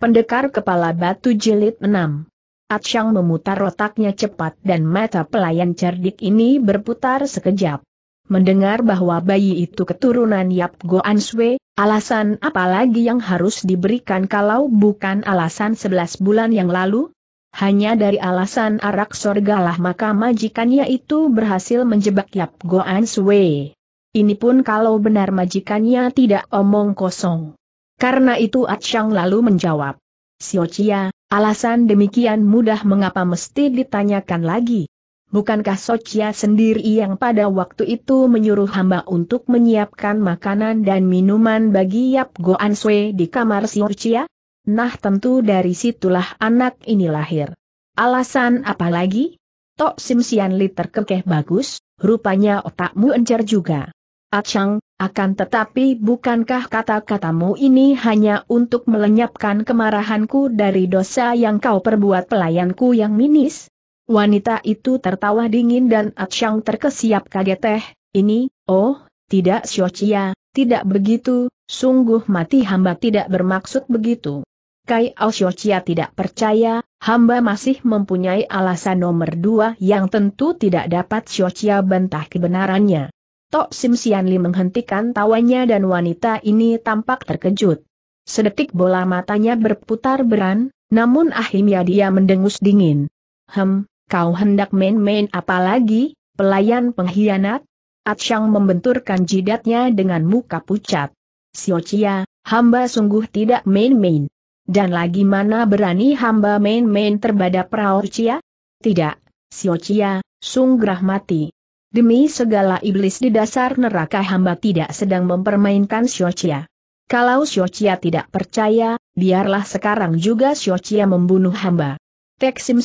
Pendekar Kepala Batu Jilid 6 Atsyang memutar otaknya cepat dan mata pelayan cerdik ini berputar sekejap. Mendengar bahwa bayi itu keturunan Yap Goan Swe, alasan apa lagi yang harus diberikan kalau bukan alasan 11 bulan yang lalu? Hanya dari alasan arak sorgalah maka majikannya itu berhasil menjebak Yap Goan Swe. Ini pun kalau benar majikannya tidak omong kosong. Karena itu Achang lalu menjawab. Siocia, alasan demikian mudah mengapa mesti ditanyakan lagi. Bukankah Socia sendiri yang pada waktu itu menyuruh hamba untuk menyiapkan makanan dan minuman bagi Yap Goan Sui di kamar Siocia? Nah tentu dari situlah anak ini lahir. Alasan apa lagi? Tok Sian Li terkekeh bagus, rupanya otakmu encer juga. Achang, akan tetapi bukankah kata-katamu ini hanya untuk melenyapkan kemarahanku dari dosa yang kau perbuat pelayanku yang minis? Wanita itu tertawa dingin dan Achang terkesiap kaget teh, ini, oh, tidak Xiochia, tidak begitu, sungguh mati hamba tidak bermaksud begitu. Kai Xiochia tidak percaya, hamba masih mempunyai alasan nomor dua yang tentu tidak dapat Xiochia bantah kebenarannya. Tok Sim Sian Li menghentikan tawanya dan wanita ini tampak terkejut. Sedetik bola matanya berputar beran, namun akhirnya dia mendengus dingin. Hem, kau hendak main-main apa lagi, pelayan pengkhianat? Atsyang membenturkan jidatnya dengan muka pucat. Sio Chia, hamba sungguh tidak main-main. Dan lagi mana berani hamba main-main terhadap Chia? Tidak, Sio Chia, sunggrah mati. Demi segala iblis di dasar neraka hamba tidak sedang mempermainkan Xiochia. Kalau Xiochia tidak percaya, biarlah sekarang juga Xiochia membunuh hamba. Tek Sim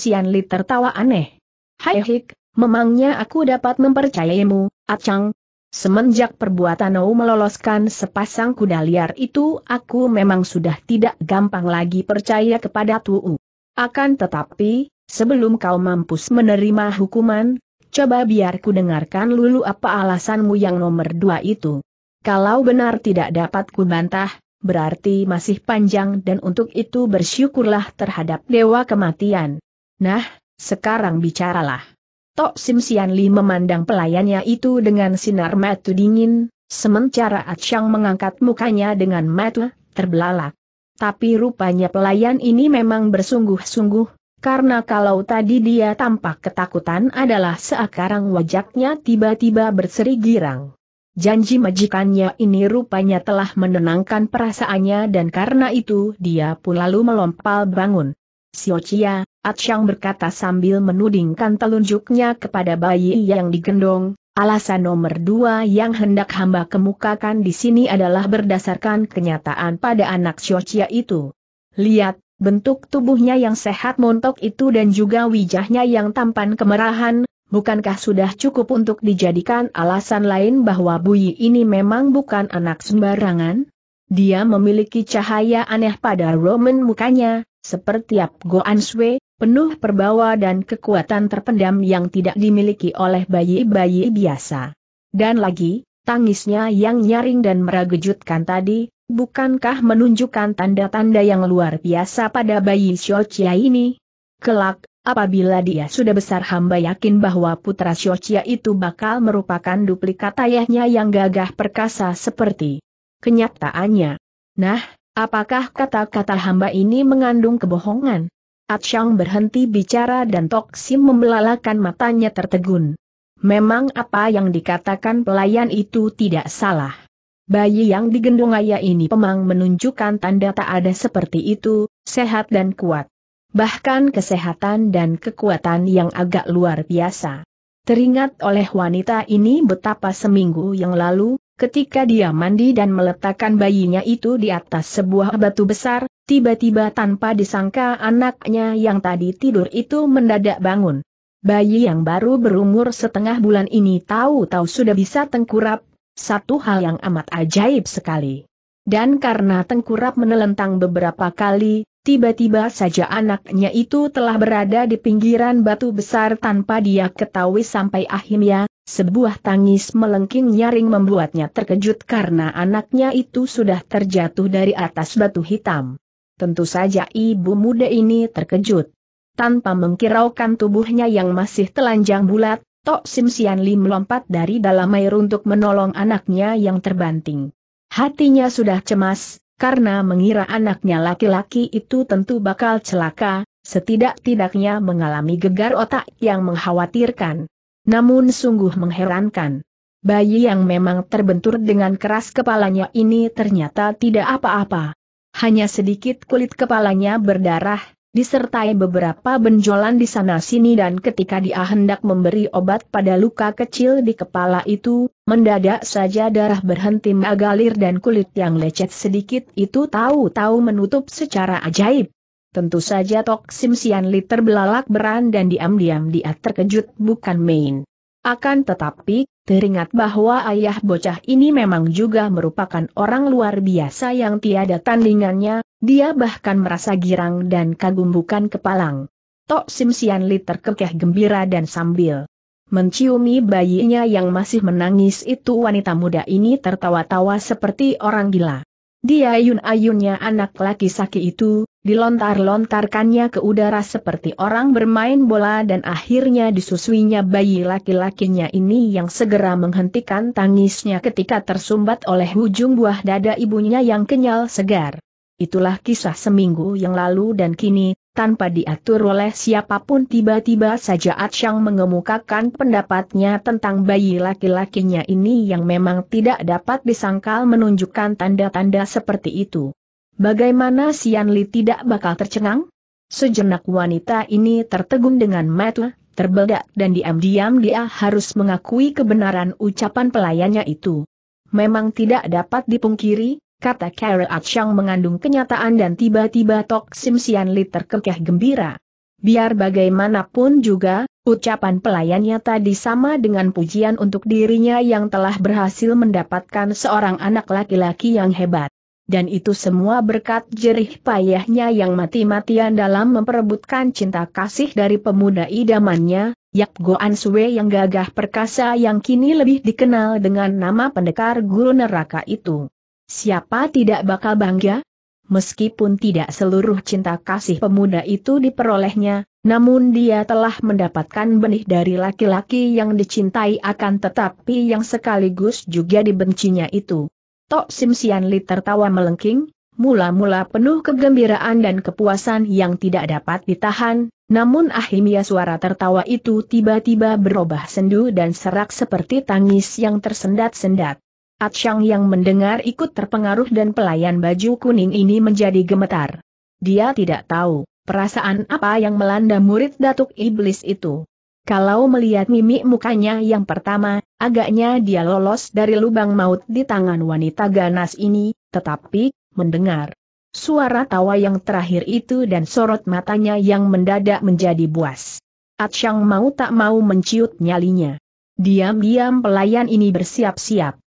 tertawa aneh. Hai hik, memangnya aku dapat mempercayaimu, Acang, Semenjak perbuatan Nau meloloskan sepasang kuda liar itu aku memang sudah tidak gampang lagi percaya kepada Tu'u. Akan tetapi, sebelum kau mampus menerima hukuman, Coba biar ku dengarkan lulu apa alasanmu yang nomor dua itu. Kalau benar tidak dapat ku bantah, berarti masih panjang dan untuk itu bersyukurlah terhadap dewa kematian. Nah, sekarang bicaralah. Tok Sim Sian Li memandang pelayannya itu dengan sinar mata dingin, sementara Achang mengangkat mukanya dengan mata terbelalak. Tapi rupanya pelayan ini memang bersungguh-sungguh, karena kalau tadi dia tampak ketakutan adalah sekarang wajahnya tiba-tiba berseri girang. Janji majikannya ini rupanya telah menenangkan perasaannya dan karena itu dia pun lalu melompal bangun. Siocia, Atsyang berkata sambil menudingkan telunjuknya kepada bayi yang digendong, Alasan nomor dua yang hendak hamba kemukakan di sini adalah berdasarkan kenyataan pada anak Siocia itu. Lihat, Bentuk tubuhnya yang sehat montok itu dan juga wajahnya yang tampan kemerahan, bukankah sudah cukup untuk dijadikan alasan lain bahwa Buyi ini memang bukan anak sembarangan? Dia memiliki cahaya aneh pada Roman mukanya, seperti Ap Goan Sui, penuh perbawa dan kekuatan terpendam yang tidak dimiliki oleh bayi-bayi biasa. Dan lagi, tangisnya yang nyaring dan meragujutkan tadi, Bukankah menunjukkan tanda-tanda yang luar biasa pada bayi Xiochia ini? Kelak, apabila dia sudah besar hamba yakin bahwa putra Xiochia itu bakal merupakan duplikat ayahnya yang gagah perkasa seperti kenyataannya. Nah, apakah kata-kata hamba ini mengandung kebohongan? Atsang berhenti bicara dan Toksim membelalakan matanya tertegun. Memang apa yang dikatakan pelayan itu tidak salah. Bayi yang digendong ayah ini pemang menunjukkan tanda tak ada seperti itu, sehat dan kuat. Bahkan kesehatan dan kekuatan yang agak luar biasa. Teringat oleh wanita ini betapa seminggu yang lalu, ketika dia mandi dan meletakkan bayinya itu di atas sebuah batu besar, tiba-tiba tanpa disangka anaknya yang tadi tidur itu mendadak bangun. Bayi yang baru berumur setengah bulan ini tahu-tahu sudah bisa tengkurap, satu hal yang amat ajaib sekali. Dan karena tengkurap menelentang beberapa kali, tiba-tiba saja anaknya itu telah berada di pinggiran batu besar tanpa dia ketahui sampai akhirnya, sebuah tangis melengking nyaring membuatnya terkejut karena anaknya itu sudah terjatuh dari atas batu hitam. Tentu saja ibu muda ini terkejut. Tanpa mengkiraukan tubuhnya yang masih telanjang bulat, Tok Sim Sian Lim melompat dari dalam air untuk menolong anaknya yang terbanting. Hatinya sudah cemas, karena mengira anaknya laki-laki itu tentu bakal celaka, setidak-tidaknya mengalami gegar otak yang mengkhawatirkan. Namun sungguh mengherankan. Bayi yang memang terbentur dengan keras kepalanya ini ternyata tidak apa-apa. Hanya sedikit kulit kepalanya berdarah, disertai beberapa benjolan di sana-sini dan ketika dia hendak memberi obat pada luka kecil di kepala itu, mendadak saja darah berhenti mengalir dan kulit yang lecet sedikit itu tahu-tahu menutup secara ajaib. Tentu saja Tok Sim Sian Li terbelalak beran dan diam-diam dia terkejut bukan main. Akan tetapi, teringat bahwa ayah bocah ini memang juga merupakan orang luar biasa yang tiada tandingannya, dia bahkan merasa girang dan kagum bukan kepalang. Tok Sim Sian Li terkekeh gembira dan sambil menciumi bayinya yang masih menangis itu wanita muda ini tertawa-tawa seperti orang gila. Dia ayun-ayunnya anak laki saki itu, dilontar-lontarkannya ke udara seperti orang bermain bola dan akhirnya disusuinya bayi laki-lakinya ini yang segera menghentikan tangisnya ketika tersumbat oleh ujung buah dada ibunya yang kenyal segar itulah kisah seminggu yang lalu dan kini, tanpa diatur oleh siapapun tiba-tiba saja Atsyang mengemukakan pendapatnya tentang bayi laki-lakinya ini yang memang tidak dapat disangkal menunjukkan tanda-tanda seperti itu. Bagaimana Sian Li tidak bakal tercengang? Sejenak wanita ini tertegun dengan mata, terbedak dan diam-diam dia harus mengakui kebenaran ucapan pelayannya itu. Memang tidak dapat dipungkiri, kata Kara Achang mengandung kenyataan dan tiba-tiba Tok Sim Sian Li terkekeh gembira. Biar bagaimanapun juga, ucapan pelayannya tadi sama dengan pujian untuk dirinya yang telah berhasil mendapatkan seorang anak laki-laki yang hebat. Dan itu semua berkat jerih payahnya yang mati-matian dalam memperebutkan cinta kasih dari pemuda idamannya, Yap Goan Sue yang gagah perkasa yang kini lebih dikenal dengan nama pendekar guru neraka itu. Siapa tidak bakal bangga? Meskipun tidak seluruh cinta kasih pemuda itu diperolehnya, namun dia telah mendapatkan benih dari laki-laki yang dicintai akan tetapi yang sekaligus juga dibencinya itu. Tok Sim Sian Li tertawa melengking, mula-mula penuh kegembiraan dan kepuasan yang tidak dapat ditahan, namun akhirnya suara tertawa itu tiba-tiba berubah sendu dan serak seperti tangis yang tersendat-sendat. Atsyang yang mendengar ikut terpengaruh dan pelayan baju kuning ini menjadi gemetar. Dia tidak tahu perasaan apa yang melanda murid Datuk Iblis itu. Kalau melihat mimik mukanya yang pertama, agaknya dia lolos dari lubang maut di tangan wanita ganas ini, tetapi, mendengar suara tawa yang terakhir itu dan sorot matanya yang mendadak menjadi buas. Atsyang mau tak mau menciut nyalinya. Diam-diam pelayan ini bersiap-siap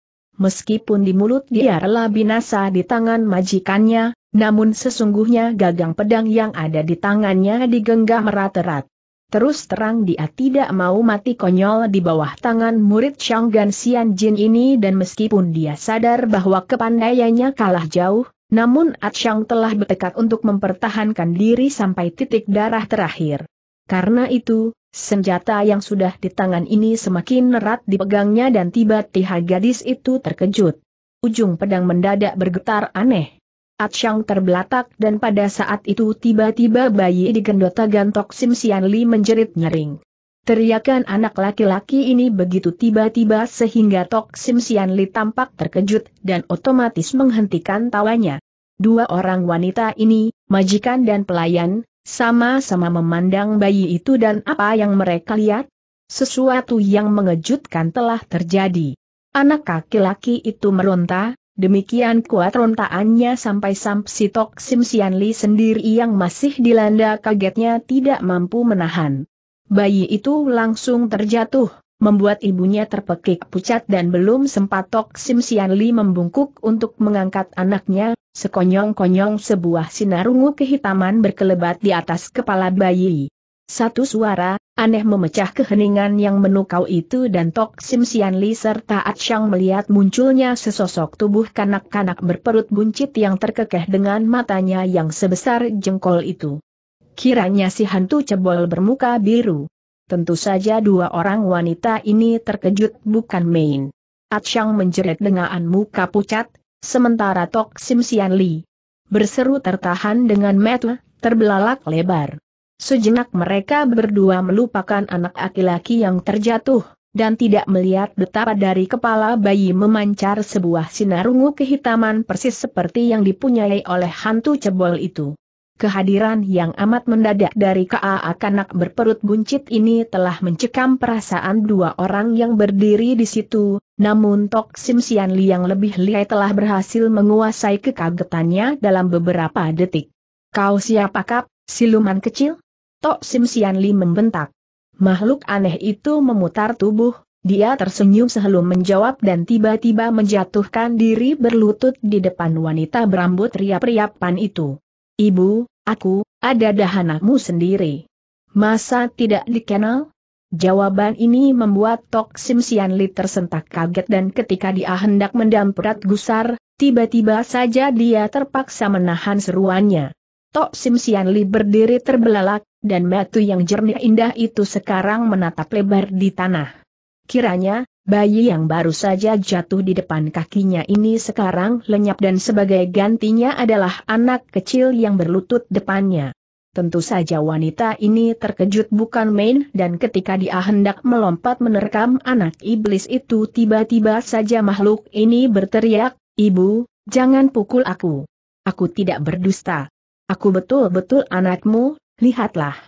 meskipun di mulut dia rela binasa di tangan majikannya, namun sesungguhnya gagang pedang yang ada di tangannya digenggam erat-erat. Terus terang dia tidak mau mati konyol di bawah tangan murid Shanggan Sian Jin ini dan meskipun dia sadar bahwa kepandaiannya kalah jauh, namun At Shang telah bertekad untuk mempertahankan diri sampai titik darah terakhir. Karena itu, Senjata yang sudah di tangan ini semakin erat dipegangnya dan tiba-tiba gadis itu terkejut. Ujung pedang mendadak bergetar aneh. Atsyang terbelatak dan pada saat itu tiba-tiba bayi digendota gantok Sim Sian Li menjerit nyering. Teriakan anak laki-laki ini begitu tiba-tiba sehingga Tok Sim Sian Li tampak terkejut dan otomatis menghentikan tawanya. Dua orang wanita ini, majikan dan pelayan, sama-sama memandang bayi itu dan apa yang mereka lihat? Sesuatu yang mengejutkan telah terjadi. Anak laki-laki itu meronta, demikian kuat rontaannya sampai Sam Sitok Sim Sian sendiri yang masih dilanda kagetnya tidak mampu menahan. Bayi itu langsung terjatuh, membuat ibunya terpekik pucat dan belum sempat Tok Sim Sian membungkuk untuk mengangkat anaknya, Sekonyong-konyong sebuah sinar ungu kehitaman berkelebat di atas kepala bayi. Satu suara, aneh memecah keheningan yang menukau itu dan Tok Sim Sian Li serta At Shang melihat munculnya sesosok tubuh kanak-kanak berperut buncit yang terkekeh dengan matanya yang sebesar jengkol itu. Kiranya si hantu cebol bermuka biru. Tentu saja dua orang wanita ini terkejut bukan main. At Shang menjerit dengan muka pucat, sementara Tok Sim Sian Li berseru tertahan dengan metu, terbelalak lebar. Sejenak mereka berdua melupakan anak laki-laki yang terjatuh, dan tidak melihat betapa dari kepala bayi memancar sebuah sinar ungu kehitaman persis seperti yang dipunyai oleh hantu cebol itu. Kehadiran yang amat mendadak dari K.A.A. kanak berperut buncit ini telah mencekam perasaan dua orang yang berdiri di situ, namun Tok Sim Sian Li yang lebih lihai telah berhasil menguasai kekagetannya dalam beberapa detik. Kau siapa kap, siluman kecil? Tok Sim Sian Li membentak. Makhluk aneh itu memutar tubuh, dia tersenyum sebelum menjawab dan tiba-tiba menjatuhkan diri berlutut di depan wanita berambut riap-riapan itu. Ibu, aku, ada dahanamu sendiri. Masa tidak dikenal? Jawaban ini membuat Tok Sim Sian Li tersentak kaget dan ketika dia hendak mendamprat gusar, tiba-tiba saja dia terpaksa menahan seruannya. Tok Sim Sian Li berdiri terbelalak, dan metu yang jernih indah itu sekarang menatap lebar di tanah. Kiranya, Bayi yang baru saja jatuh di depan kakinya ini sekarang lenyap dan sebagai gantinya adalah anak kecil yang berlutut depannya. Tentu saja wanita ini terkejut bukan main dan ketika dia hendak melompat menerkam anak iblis itu tiba-tiba saja makhluk ini berteriak, Ibu, jangan pukul aku. Aku tidak berdusta. Aku betul-betul anakmu, lihatlah.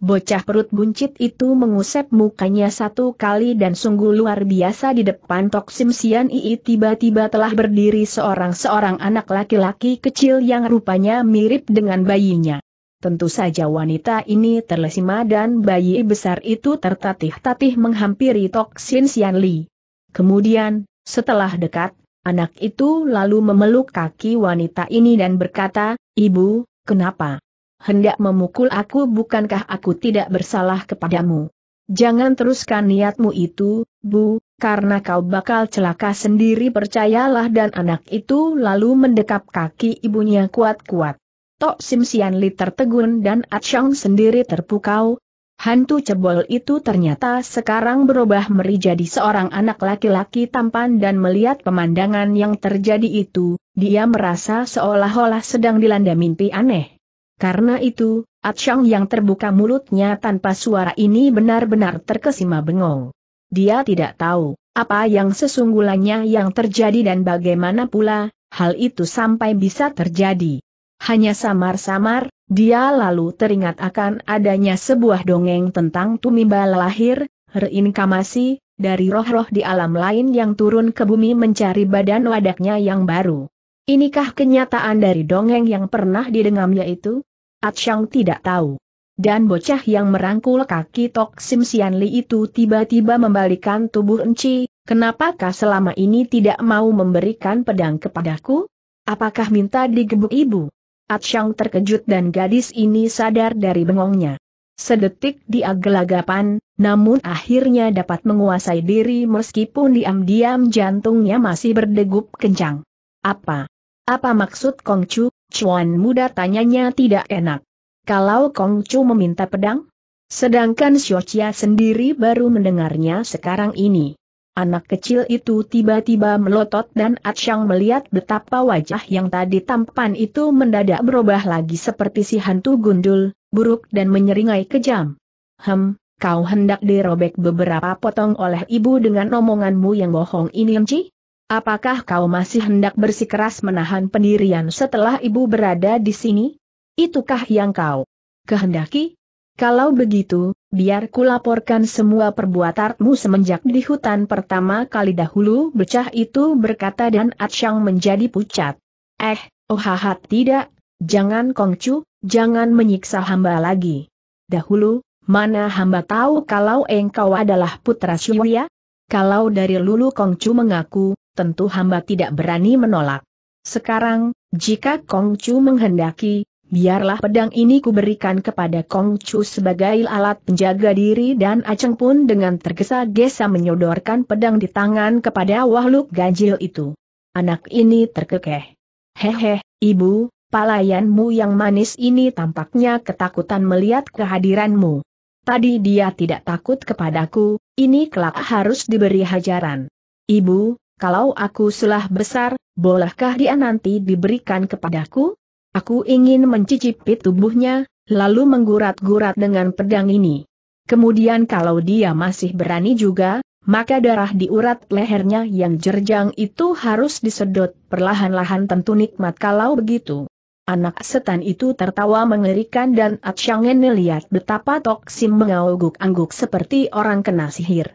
Bocah perut buncit itu mengusap mukanya satu kali dan sungguh luar biasa di depan Tok Sim Sian Ii tiba-tiba telah berdiri seorang-seorang anak laki-laki kecil yang rupanya mirip dengan bayinya. Tentu saja wanita ini terlesima dan bayi besar itu tertatih-tatih menghampiri Tok Sim Sian Li. Kemudian, setelah dekat, anak itu lalu memeluk kaki wanita ini dan berkata, Ibu, kenapa? hendak memukul aku bukankah aku tidak bersalah kepadamu? Jangan teruskan niatmu itu, Bu, karena kau bakal celaka sendiri percayalah dan anak itu lalu mendekap kaki ibunya kuat-kuat. Tok Sim Sian Li tertegun dan Achong sendiri terpukau. Hantu cebol itu ternyata sekarang berubah meri jadi seorang anak laki-laki tampan dan melihat pemandangan yang terjadi itu, dia merasa seolah-olah sedang dilanda mimpi aneh. Karena itu, Atsyang yang terbuka mulutnya tanpa suara ini benar-benar terkesima bengong. Dia tidak tahu, apa yang sesungguhnya yang terjadi dan bagaimana pula, hal itu sampai bisa terjadi. Hanya samar-samar, dia lalu teringat akan adanya sebuah dongeng tentang tumimba lahir, reinkamasi, dari roh-roh di alam lain yang turun ke bumi mencari badan wadaknya yang baru. Inikah kenyataan dari dongeng yang pernah didengamnya itu? Atsyang tidak tahu. Dan bocah yang merangkul kaki Tok Sim Sian Li itu tiba-tiba membalikan tubuh Enci, kenapakah selama ini tidak mau memberikan pedang kepadaku? Apakah minta digebuk ibu? Atsyang terkejut dan gadis ini sadar dari bengongnya. Sedetik dia gelagapan, namun akhirnya dapat menguasai diri meskipun diam-diam jantungnya masih berdegup kencang. Apa? Apa maksud Kongcu? Cuan muda tanyanya tidak enak. Kalau Kong Chu meminta pedang? Sedangkan Chia sendiri baru mendengarnya sekarang ini. Anak kecil itu tiba-tiba melotot dan Atshang melihat betapa wajah yang tadi tampan itu mendadak berubah lagi seperti si hantu gundul, buruk dan menyeringai kejam. Hem, kau hendak dirobek beberapa potong oleh ibu dengan omonganmu yang bohong ini Enci? Apakah kau masih hendak bersikeras menahan pendirian setelah ibu berada di sini? Itukah yang kau kehendaki? Kalau begitu, biar kulaporkan semua perbuatanmu semenjak di hutan pertama kali dahulu becah itu berkata dan Atsyang menjadi pucat. Eh, oh hat tidak, jangan Kongcu, jangan menyiksa hamba lagi. Dahulu, mana hamba tahu kalau engkau adalah putra Syuya? Kalau dari Lulu Kongcu mengaku, tentu hamba tidak berani menolak. Sekarang, jika Kongcu menghendaki, biarlah pedang ini kuberikan kepada Kongcu sebagai alat penjaga diri dan Aceng pun dengan tergesa-gesa menyodorkan pedang di tangan kepada wahluk ganjil itu. Anak ini terkekeh. Hehe, ibu, pelayanmu yang manis ini tampaknya ketakutan melihat kehadiranmu. Tadi dia tidak takut kepadaku, ini kelak harus diberi hajaran. Ibu, kalau aku sudah besar, bolehkah dia nanti diberikan kepadaku? Aku ingin mencicipi tubuhnya, lalu menggurat-gurat dengan pedang ini. Kemudian kalau dia masih berani juga, maka darah di urat lehernya yang jerjang itu harus disedot perlahan-lahan tentu nikmat kalau begitu. Anak setan itu tertawa mengerikan dan Atsangen melihat betapa Toksim mengangguk-angguk seperti orang kena sihir.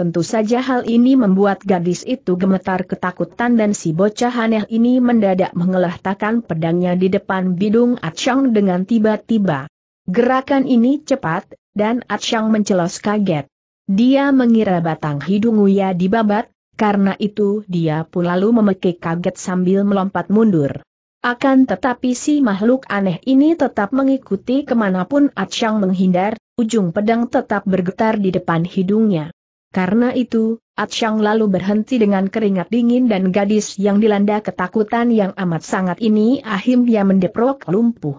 Tentu saja hal ini membuat gadis itu gemetar ketakutan dan si bocah aneh ini mendadak mengelahtakan pedangnya di depan bidung Atsyang dengan tiba-tiba. Gerakan ini cepat, dan Atsyang mencelos kaget. Dia mengira batang hidung Uya dibabat, karena itu dia pun lalu memekik kaget sambil melompat mundur. Akan tetapi si makhluk aneh ini tetap mengikuti kemanapun Atsyang menghindar, ujung pedang tetap bergetar di depan hidungnya. Karena itu, Atsyang lalu berhenti dengan keringat dingin dan gadis yang dilanda ketakutan yang amat sangat ini akhirnya mendeprok lumpuh.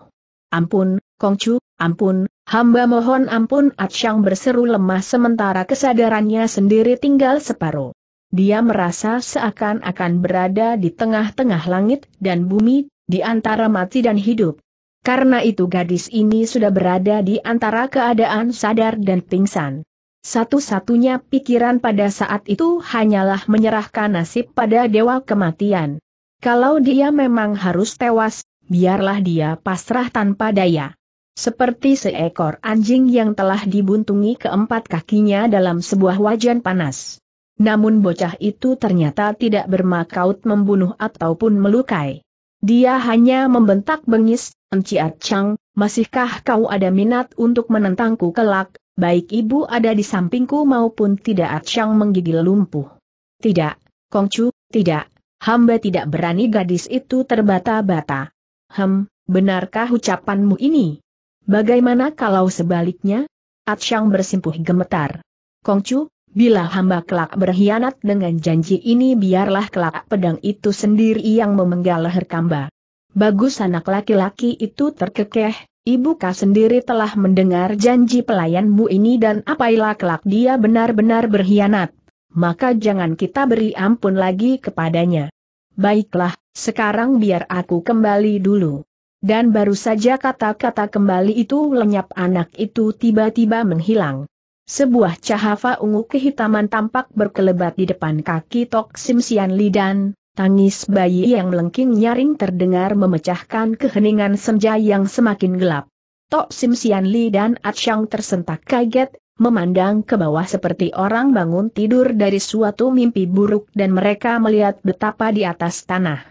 Ampun, Kongcu, ampun, hamba mohon ampun Atsyang berseru lemah sementara kesadarannya sendiri tinggal separuh. Dia merasa seakan-akan berada di tengah-tengah langit dan bumi, di antara mati dan hidup. Karena itu gadis ini sudah berada di antara keadaan sadar dan pingsan. Satu-satunya pikiran pada saat itu hanyalah menyerahkan nasib pada dewa kematian. Kalau dia memang harus tewas, biarlah dia pasrah tanpa daya. Seperti seekor anjing yang telah dibuntungi keempat kakinya dalam sebuah wajan panas. Namun bocah itu ternyata tidak bermakaut membunuh ataupun melukai. Dia hanya membentak bengis, Enciat Chang, masihkah kau ada minat untuk menentangku kelak, baik ibu ada di sampingku maupun tidak Atsyang menggigil lumpuh. Tidak, Kongcu, tidak, hamba tidak berani gadis itu terbata-bata. Hem, benarkah ucapanmu ini? Bagaimana kalau sebaliknya? Atsyang bersimpuh gemetar. Kongcu, bila hamba kelak berkhianat dengan janji ini biarlah kelak pedang itu sendiri yang memenggal leher kamba. Bagus anak laki-laki itu terkekeh, Ibuka sendiri telah mendengar janji pelayanmu ini dan apailah kelak dia benar-benar berkhianat. Maka jangan kita beri ampun lagi kepadanya. Baiklah, sekarang biar aku kembali dulu. Dan baru saja kata-kata kembali itu lenyap anak itu tiba-tiba menghilang. Sebuah cahaya ungu kehitaman tampak berkelebat di depan kaki Tok Sim Sian Li dan. Tangis bayi yang melengking nyaring terdengar memecahkan keheningan senja yang semakin gelap. Tok Sim Sian Li dan Shang tersentak kaget, memandang ke bawah seperti orang bangun tidur dari suatu mimpi buruk dan mereka melihat betapa di atas tanah.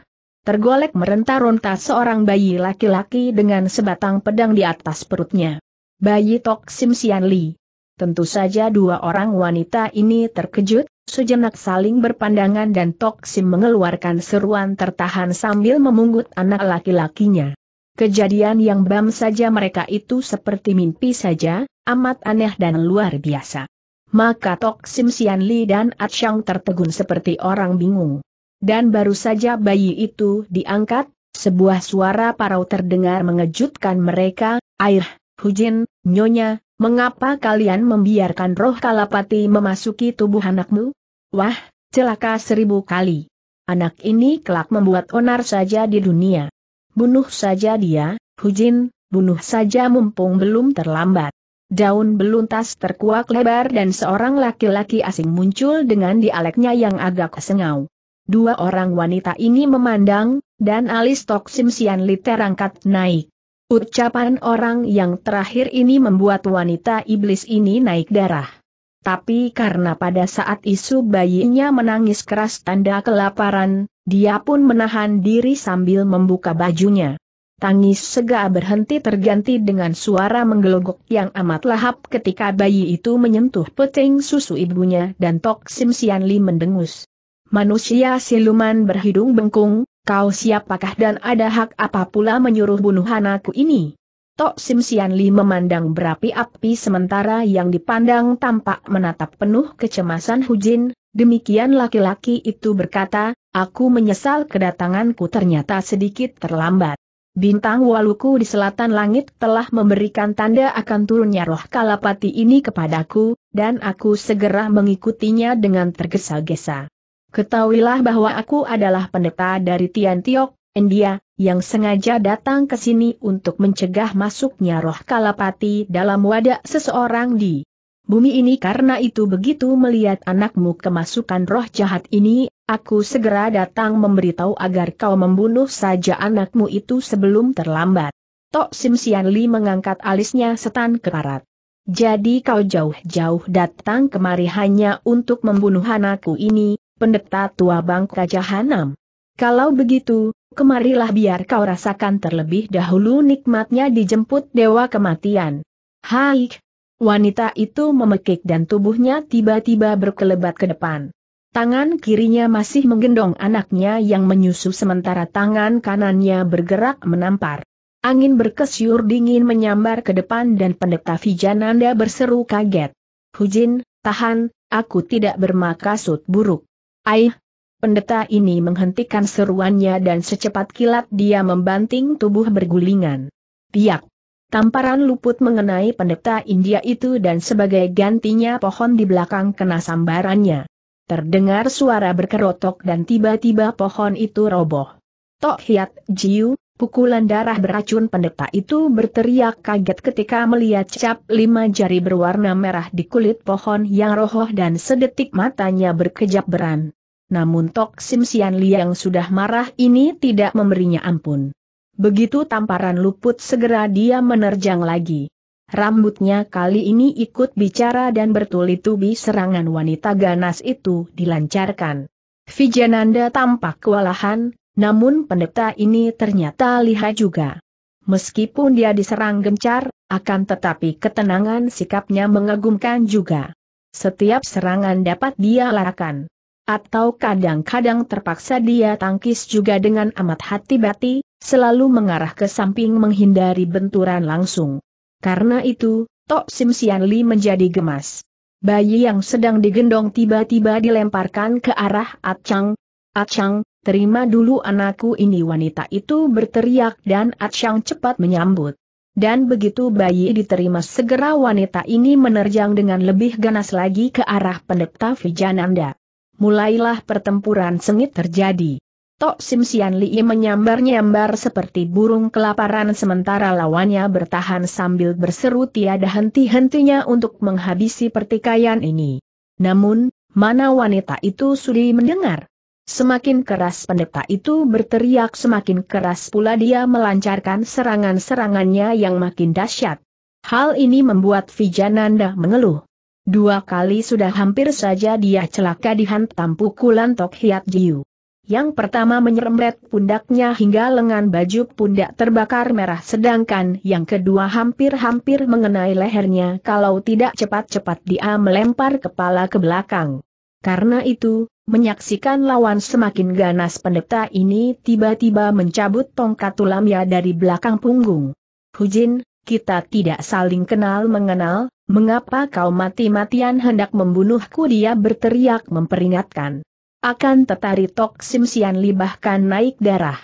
Tergolek merentah-rentah seorang bayi laki-laki dengan sebatang pedang di atas perutnya. Bayi Tok Sim Sian Li. Tentu saja dua orang wanita ini terkejut, Sejenak saling berpandangan dan Toksim mengeluarkan seruan tertahan sambil memungut anak laki-lakinya. Kejadian yang bam saja mereka itu seperti mimpi saja, amat aneh dan luar biasa. Maka Toksim Sian Li dan Atshang tertegun seperti orang bingung. Dan baru saja bayi itu diangkat, sebuah suara parau terdengar mengejutkan mereka, Air, Hujin, Nyonya, mengapa kalian membiarkan roh kalapati memasuki tubuh anakmu? Wah, celaka seribu kali. Anak ini kelak membuat onar saja di dunia. Bunuh saja dia, Hujin, bunuh saja mumpung belum terlambat. Daun beluntas terkuak lebar dan seorang laki-laki asing muncul dengan dialeknya yang agak sengau. Dua orang wanita ini memandang, dan alis toksim Sian Li terangkat naik. Ucapan orang yang terakhir ini membuat wanita iblis ini naik darah. Tapi karena pada saat isu bayinya menangis keras tanda kelaparan, dia pun menahan diri sambil membuka bajunya. Tangis segera berhenti terganti dengan suara menggelogok yang amat lahap ketika bayi itu menyentuh peting susu ibunya dan Tok Sim Sian Li mendengus. Manusia siluman berhidung bengkung, kau siapakah dan ada hak apa pula menyuruh bunuh anakku ini? Tok Sim Sian Li memandang berapi-api sementara yang dipandang tampak menatap penuh kecemasan Hu Jin. demikian laki-laki itu berkata, aku menyesal kedatanganku ternyata sedikit terlambat. Bintang waluku di selatan langit telah memberikan tanda akan turunnya roh kalapati ini kepadaku, dan aku segera mengikutinya dengan tergesa-gesa. Ketahuilah bahwa aku adalah pendeta dari Tian Tiok, India, yang sengaja datang ke sini untuk mencegah masuknya roh kalapati dalam wadah seseorang di bumi ini karena itu begitu melihat anakmu kemasukan roh jahat ini, aku segera datang memberitahu agar kau membunuh saja anakmu itu sebelum terlambat. Tok Sim Sian Li mengangkat alisnya setan keparat. Jadi kau jauh-jauh datang kemari hanya untuk membunuh anakku ini, pendeta tua bangka jahanam. Kalau begitu, kemarilah biar kau rasakan terlebih dahulu nikmatnya dijemput dewa kematian. Haik! Wanita itu memekik dan tubuhnya tiba-tiba berkelebat ke depan. Tangan kirinya masih menggendong anaknya yang menyusu sementara tangan kanannya bergerak menampar. Angin berkesyur dingin menyambar ke depan dan pendeta Vijananda berseru kaget. Hujin, tahan, aku tidak bermaksud buruk. Aih, Pendeta ini menghentikan seruannya dan secepat kilat dia membanting tubuh bergulingan. Piak! Tamparan luput mengenai pendeta India itu dan sebagai gantinya pohon di belakang kena sambarannya. Terdengar suara berkerotok dan tiba-tiba pohon itu roboh. Tok Hiat Jiu, pukulan darah beracun pendeta itu berteriak kaget ketika melihat cap lima jari berwarna merah di kulit pohon yang rohoh dan sedetik matanya berkejap beran namun Tok Sim Sian Liang sudah marah ini tidak memberinya ampun. Begitu tamparan luput segera dia menerjang lagi. Rambutnya kali ini ikut bicara dan bertuli tubi serangan wanita ganas itu dilancarkan. Vijananda tampak kewalahan, namun pendeta ini ternyata lihat juga. Meskipun dia diserang gencar, akan tetapi ketenangan sikapnya mengagumkan juga. Setiap serangan dapat dia larakan atau kadang-kadang terpaksa dia tangkis juga dengan amat hati-hati, selalu mengarah ke samping menghindari benturan langsung. Karena itu, Tok Sim Sian Li menjadi gemas. Bayi yang sedang digendong tiba-tiba dilemparkan ke arah Acang. Acang, terima dulu anakku ini wanita itu berteriak dan Acang cepat menyambut. Dan begitu bayi diterima segera wanita ini menerjang dengan lebih ganas lagi ke arah pendeta Vijananda mulailah pertempuran sengit terjadi. Tok Sim Sian Li menyambar-nyambar seperti burung kelaparan sementara lawannya bertahan sambil berseru tiada henti-hentinya untuk menghabisi pertikaian ini. Namun, mana wanita itu sudi mendengar? Semakin keras pendeta itu berteriak semakin keras pula dia melancarkan serangan-serangannya yang makin dahsyat. Hal ini membuat Vijananda mengeluh. Dua kali sudah hampir saja dia celaka dihantam pukulan Tok Hiat Jiu. Yang pertama menyerempet pundaknya hingga lengan baju pundak terbakar merah sedangkan yang kedua hampir-hampir mengenai lehernya kalau tidak cepat-cepat dia melempar kepala ke belakang. Karena itu, menyaksikan lawan semakin ganas pendeta ini tiba-tiba mencabut tongkat tulamnya dari belakang punggung. Hujin, kita tidak saling kenal mengenal, Mengapa kau mati-matian hendak membunuhku dia berteriak memperingatkan. Akan tetari Tok Simsian li libahkan naik darah.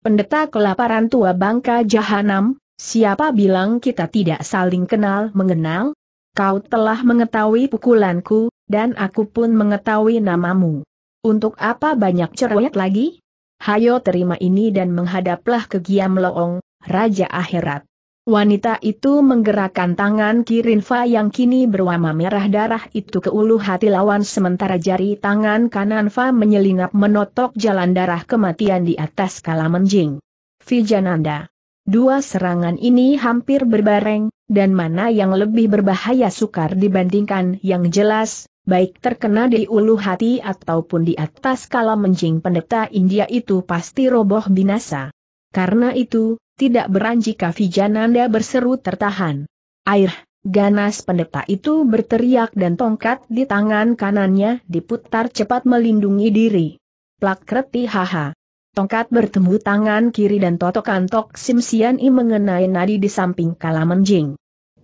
Pendeta kelaparan tua bangka jahanam, siapa bilang kita tidak saling kenal mengenal? Kau telah mengetahui pukulanku, dan aku pun mengetahui namamu. Untuk apa banyak cerewet lagi? Hayo terima ini dan menghadaplah ke Giam Loong, Raja Akhirat. Wanita itu menggerakkan tangan Kirinfa yang kini berwarna merah darah itu ke ulu hati lawan sementara jari tangan kananfa menyelinap menotok jalan darah kematian di atas kalamenjing. Vijananda. Dua serangan ini hampir berbareng, dan mana yang lebih berbahaya sukar dibandingkan yang jelas, baik terkena di ulu hati ataupun di atas kalamenjing. pendeta India itu pasti roboh binasa. Karena itu, tidak beranjika Vijananda berseru tertahan. Air, ganas pendeta itu berteriak dan tongkat di tangan kanannya diputar cepat melindungi diri. Plak kreti haha. Tongkat bertemu tangan kiri dan totokan Tok Simsian mengenai nadi di samping Kalamenjing.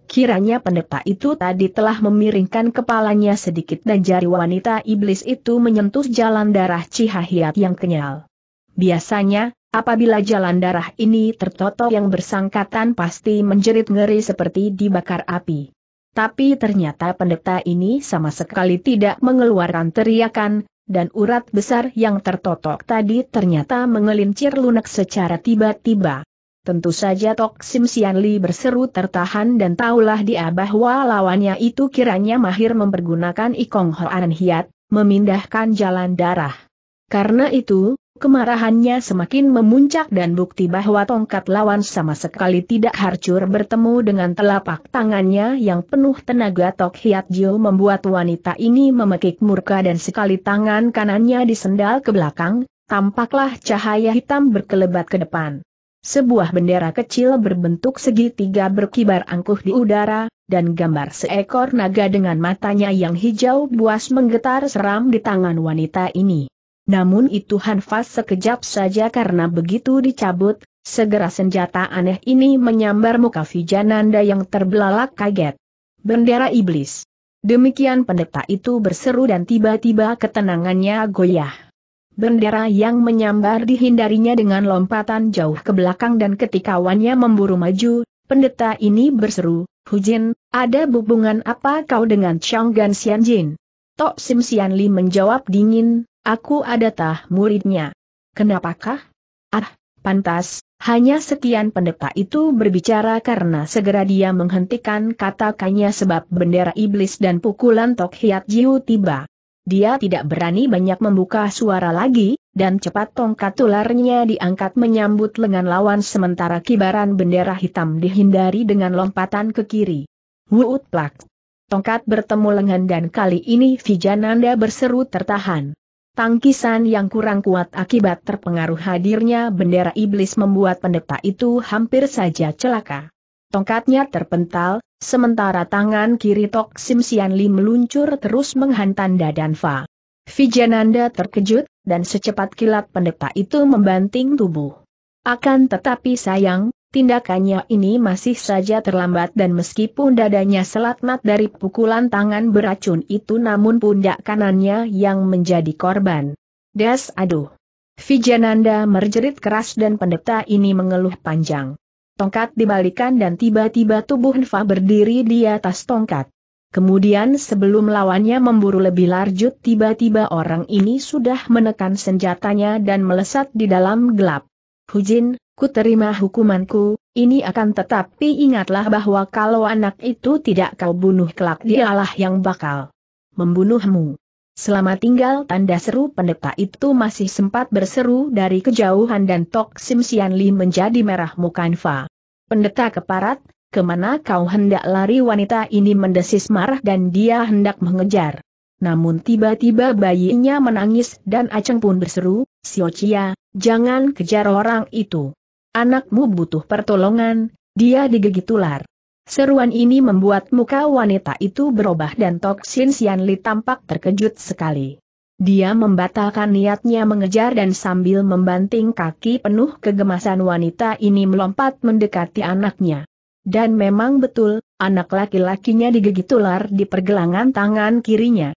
Kiranya pendeta itu tadi telah memiringkan kepalanya sedikit dan jari wanita iblis itu menyentuh jalan darah Cihahiat yang kenyal. Biasanya, Apabila jalan darah ini tertotok yang bersangkatan pasti menjerit ngeri seperti dibakar api. Tapi ternyata pendeta ini sama sekali tidak mengeluarkan teriakan, dan urat besar yang tertotok tadi ternyata mengelincir lunak secara tiba-tiba. Tentu saja Tok Sim Sian Li berseru tertahan dan taulah dia bahwa lawannya itu kiranya mahir mempergunakan ikong hoan hiat, memindahkan jalan darah. Karena itu, kemarahannya semakin memuncak dan bukti bahwa tongkat lawan sama sekali tidak harcur bertemu dengan telapak tangannya yang penuh tenaga Tok Hiat Jio membuat wanita ini memekik murka dan sekali tangan kanannya disendal ke belakang, tampaklah cahaya hitam berkelebat ke depan. Sebuah bendera kecil berbentuk segitiga berkibar angkuh di udara, dan gambar seekor naga dengan matanya yang hijau buas menggetar seram di tangan wanita ini. Namun itu Hanfas sekejap saja karena begitu dicabut, segera senjata aneh ini menyambar muka Vijananda yang terbelalak kaget. Bendera Iblis. Demikian pendeta itu berseru dan tiba-tiba ketenangannya goyah. Bendera yang menyambar dihindarinya dengan lompatan jauh ke belakang dan ketika wannya memburu maju, pendeta ini berseru, Hujin, ada hubungan apa kau dengan Chang Gan Xianjin? Tok Sim Xianli menjawab dingin, Aku ada tah muridnya. Kenapakah? Ah, pantas, hanya sekian pendeta itu berbicara karena segera dia menghentikan katakannya sebab bendera iblis dan pukulan Tok Hiat Jiu tiba. Dia tidak berani banyak membuka suara lagi, dan cepat tongkat tularnya diangkat menyambut lengan lawan sementara kibaran bendera hitam dihindari dengan lompatan ke kiri. Wuut plak. Tongkat bertemu lengan dan kali ini Vijananda berseru tertahan. Tangkisan yang kurang kuat akibat terpengaruh hadirnya bendera iblis membuat pendeta itu hampir saja celaka. Tongkatnya terpental, sementara tangan kiri Tok Sim Sian Li meluncur terus menghantam Dadan Fa. Vijananda terkejut, dan secepat kilat pendeta itu membanting tubuh. Akan tetapi sayang, Tindakannya ini masih saja terlambat dan meskipun dadanya selamat dari pukulan tangan beracun itu namun pundak kanannya yang menjadi korban. Das aduh! Vijananda merjerit keras dan pendeta ini mengeluh panjang. Tongkat dibalikan dan tiba-tiba tubuh Nfa berdiri di atas tongkat. Kemudian sebelum lawannya memburu lebih lanjut tiba-tiba orang ini sudah menekan senjatanya dan melesat di dalam gelap. Hujin, ku terima hukumanku, ini akan tetapi ingatlah bahwa kalau anak itu tidak kau bunuh kelak dialah yang bakal membunuhmu. Selama tinggal tanda seru pendeta itu masih sempat berseru dari kejauhan dan Tok Sim Sian Li menjadi merah muka mukanfa. Pendeta keparat, kemana kau hendak lari wanita ini mendesis marah dan dia hendak mengejar. Namun tiba-tiba bayinya menangis dan Aceng pun berseru, Siocia, jangan kejar orang itu. Anakmu butuh pertolongan, dia digigit ular. Seruan ini membuat muka wanita itu berubah dan Tok Sin Sian Li tampak terkejut sekali. Dia membatalkan niatnya mengejar dan sambil membanting kaki penuh kegemasan wanita ini melompat mendekati anaknya. Dan memang betul, anak laki-lakinya digigit ular di pergelangan tangan kirinya.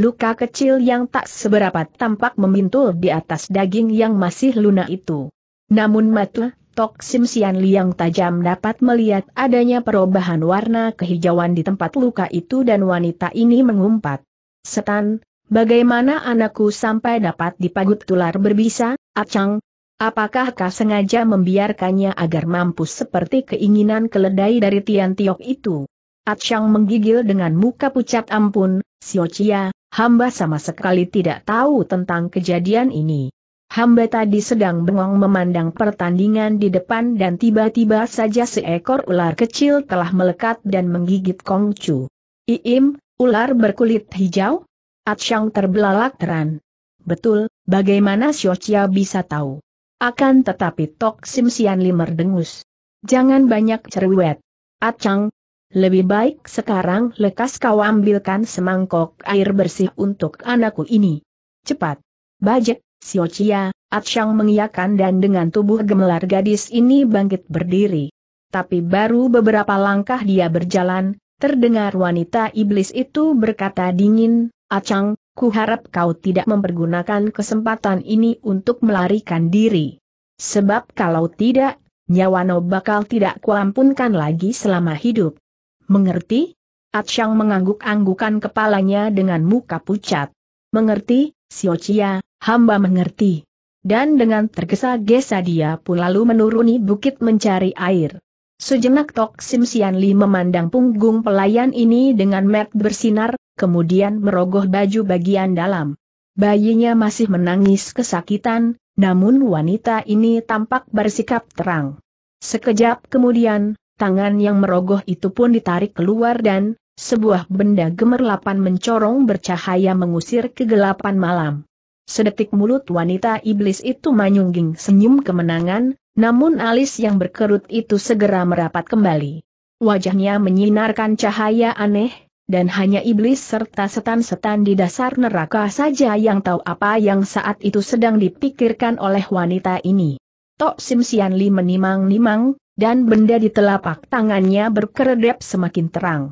Luka kecil yang tak seberapa tampak memintul di atas daging yang masih lunak itu. Namun mata Tok Sim Sian Liang tajam dapat melihat adanya perubahan warna kehijauan di tempat luka itu dan wanita ini mengumpat. Setan, bagaimana anakku sampai dapat dipagut tular berbisa, acang? Apakah kau sengaja membiarkannya agar mampus seperti keinginan keledai dari Tian Tiok itu? Acang menggigil dengan muka pucat ampun, Siocia, hamba sama sekali tidak tahu tentang kejadian ini. Hamba tadi sedang bengong memandang pertandingan di depan dan tiba-tiba saja seekor ular kecil telah melekat dan menggigit Kongcu. Iim, ular berkulit hijau? Atsyang terbelalak teran. Betul, bagaimana Xiochia bisa tahu? Akan tetapi Tok Sim Sian Limer dengus. Jangan banyak cerewet. Atsyang, lebih baik sekarang lekas kau ambilkan semangkok air bersih untuk anakku ini. Cepat. bajet. Xiochia, Atshang mengiyakan dan dengan tubuh gemelar gadis ini bangkit berdiri. Tapi baru beberapa langkah dia berjalan, terdengar wanita iblis itu berkata dingin, Atshang, ku harap kau tidak mempergunakan kesempatan ini untuk melarikan diri. Sebab kalau tidak, nyawano bakal tidak kuampunkan lagi selama hidup. Mengerti? Atshang mengangguk-anggukan kepalanya dengan muka pucat. Mengerti, Siocia, hamba mengerti. Dan dengan tergesa-gesa dia pun lalu menuruni bukit mencari air. Sejenak Tok Sim Sian Li memandang punggung pelayan ini dengan mat bersinar, kemudian merogoh baju bagian dalam. Bayinya masih menangis kesakitan, namun wanita ini tampak bersikap terang. Sekejap kemudian, tangan yang merogoh itu pun ditarik keluar dan, sebuah benda gemerlapan mencorong bercahaya mengusir kegelapan malam. Sedetik mulut wanita iblis itu menyungging senyum kemenangan, namun alis yang berkerut itu segera merapat kembali. Wajahnya menyinarkan cahaya aneh, dan hanya iblis serta setan-setan di dasar neraka saja yang tahu apa yang saat itu sedang dipikirkan oleh wanita ini. Tok Sim Sian Li menimang-nimang, dan benda di telapak tangannya berkeredap semakin terang.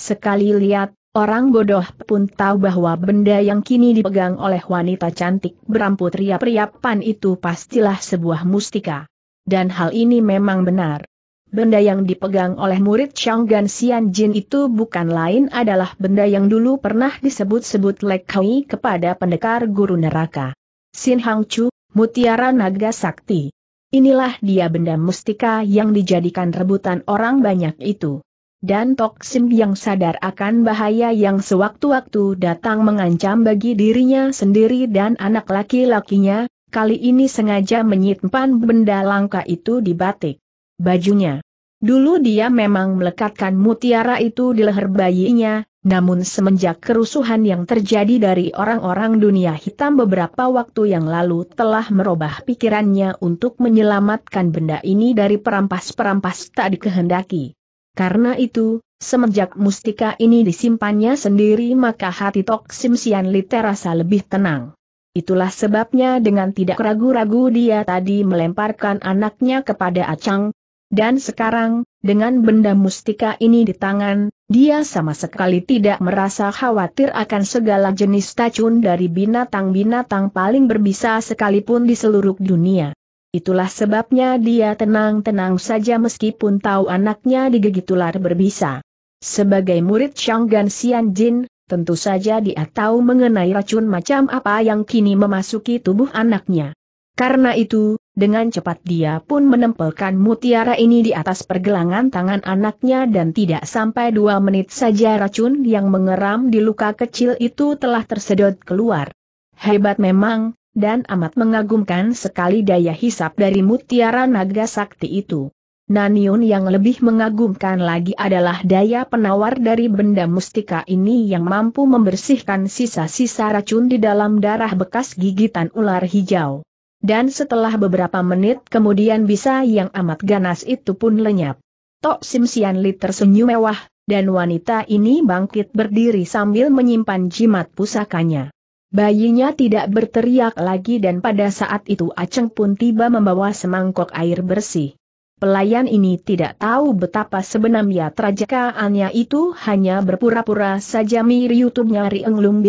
Sekali lihat, orang bodoh pun tahu bahwa benda yang kini dipegang oleh wanita cantik berambut riap-riapan itu pastilah sebuah mustika. Dan hal ini memang benar. Benda yang dipegang oleh murid Shanggan Xian Jin itu bukan lain adalah benda yang dulu pernah disebut-sebut Lekai kepada pendekar guru neraka. Sin Hang Chu, Mutiara Naga Sakti. Inilah dia benda mustika yang dijadikan rebutan orang banyak itu dan Tok Sim yang sadar akan bahaya yang sewaktu-waktu datang mengancam bagi dirinya sendiri dan anak laki-lakinya, kali ini sengaja menyimpan benda langka itu di batik bajunya. Dulu dia memang melekatkan mutiara itu di leher bayinya, namun semenjak kerusuhan yang terjadi dari orang-orang dunia hitam beberapa waktu yang lalu telah merubah pikirannya untuk menyelamatkan benda ini dari perampas-perampas tak dikehendaki. Karena itu, semenjak mustika ini disimpannya sendiri maka hati Tok Sim Sian Li terasa lebih tenang. Itulah sebabnya dengan tidak ragu-ragu dia tadi melemparkan anaknya kepada Acang. Dan sekarang, dengan benda mustika ini di tangan, dia sama sekali tidak merasa khawatir akan segala jenis tacun dari binatang-binatang paling berbisa sekalipun di seluruh dunia. Itulah sebabnya dia tenang-tenang saja meskipun tahu anaknya digigit ular berbisa. Sebagai murid Shanggan Sian Jin, tentu saja dia tahu mengenai racun macam apa yang kini memasuki tubuh anaknya. Karena itu, dengan cepat dia pun menempelkan mutiara ini di atas pergelangan tangan anaknya dan tidak sampai dua menit saja racun yang mengeram di luka kecil itu telah tersedot keluar. Hebat memang, dan amat mengagumkan sekali daya hisap dari mutiara naga sakti itu. Naniun yang lebih mengagumkan lagi adalah daya penawar dari benda mustika ini yang mampu membersihkan sisa-sisa racun di dalam darah bekas gigitan ular hijau. Dan setelah beberapa menit kemudian bisa yang amat ganas itu pun lenyap. Tok Sim Sian Li tersenyum mewah, dan wanita ini bangkit berdiri sambil menyimpan jimat pusakanya. Bayinya tidak berteriak lagi dan pada saat itu Aceng pun tiba membawa semangkok air bersih. Pelayan ini tidak tahu betapa sebenarnya trajekaannya itu hanya berpura-pura saja mir youtube-nya di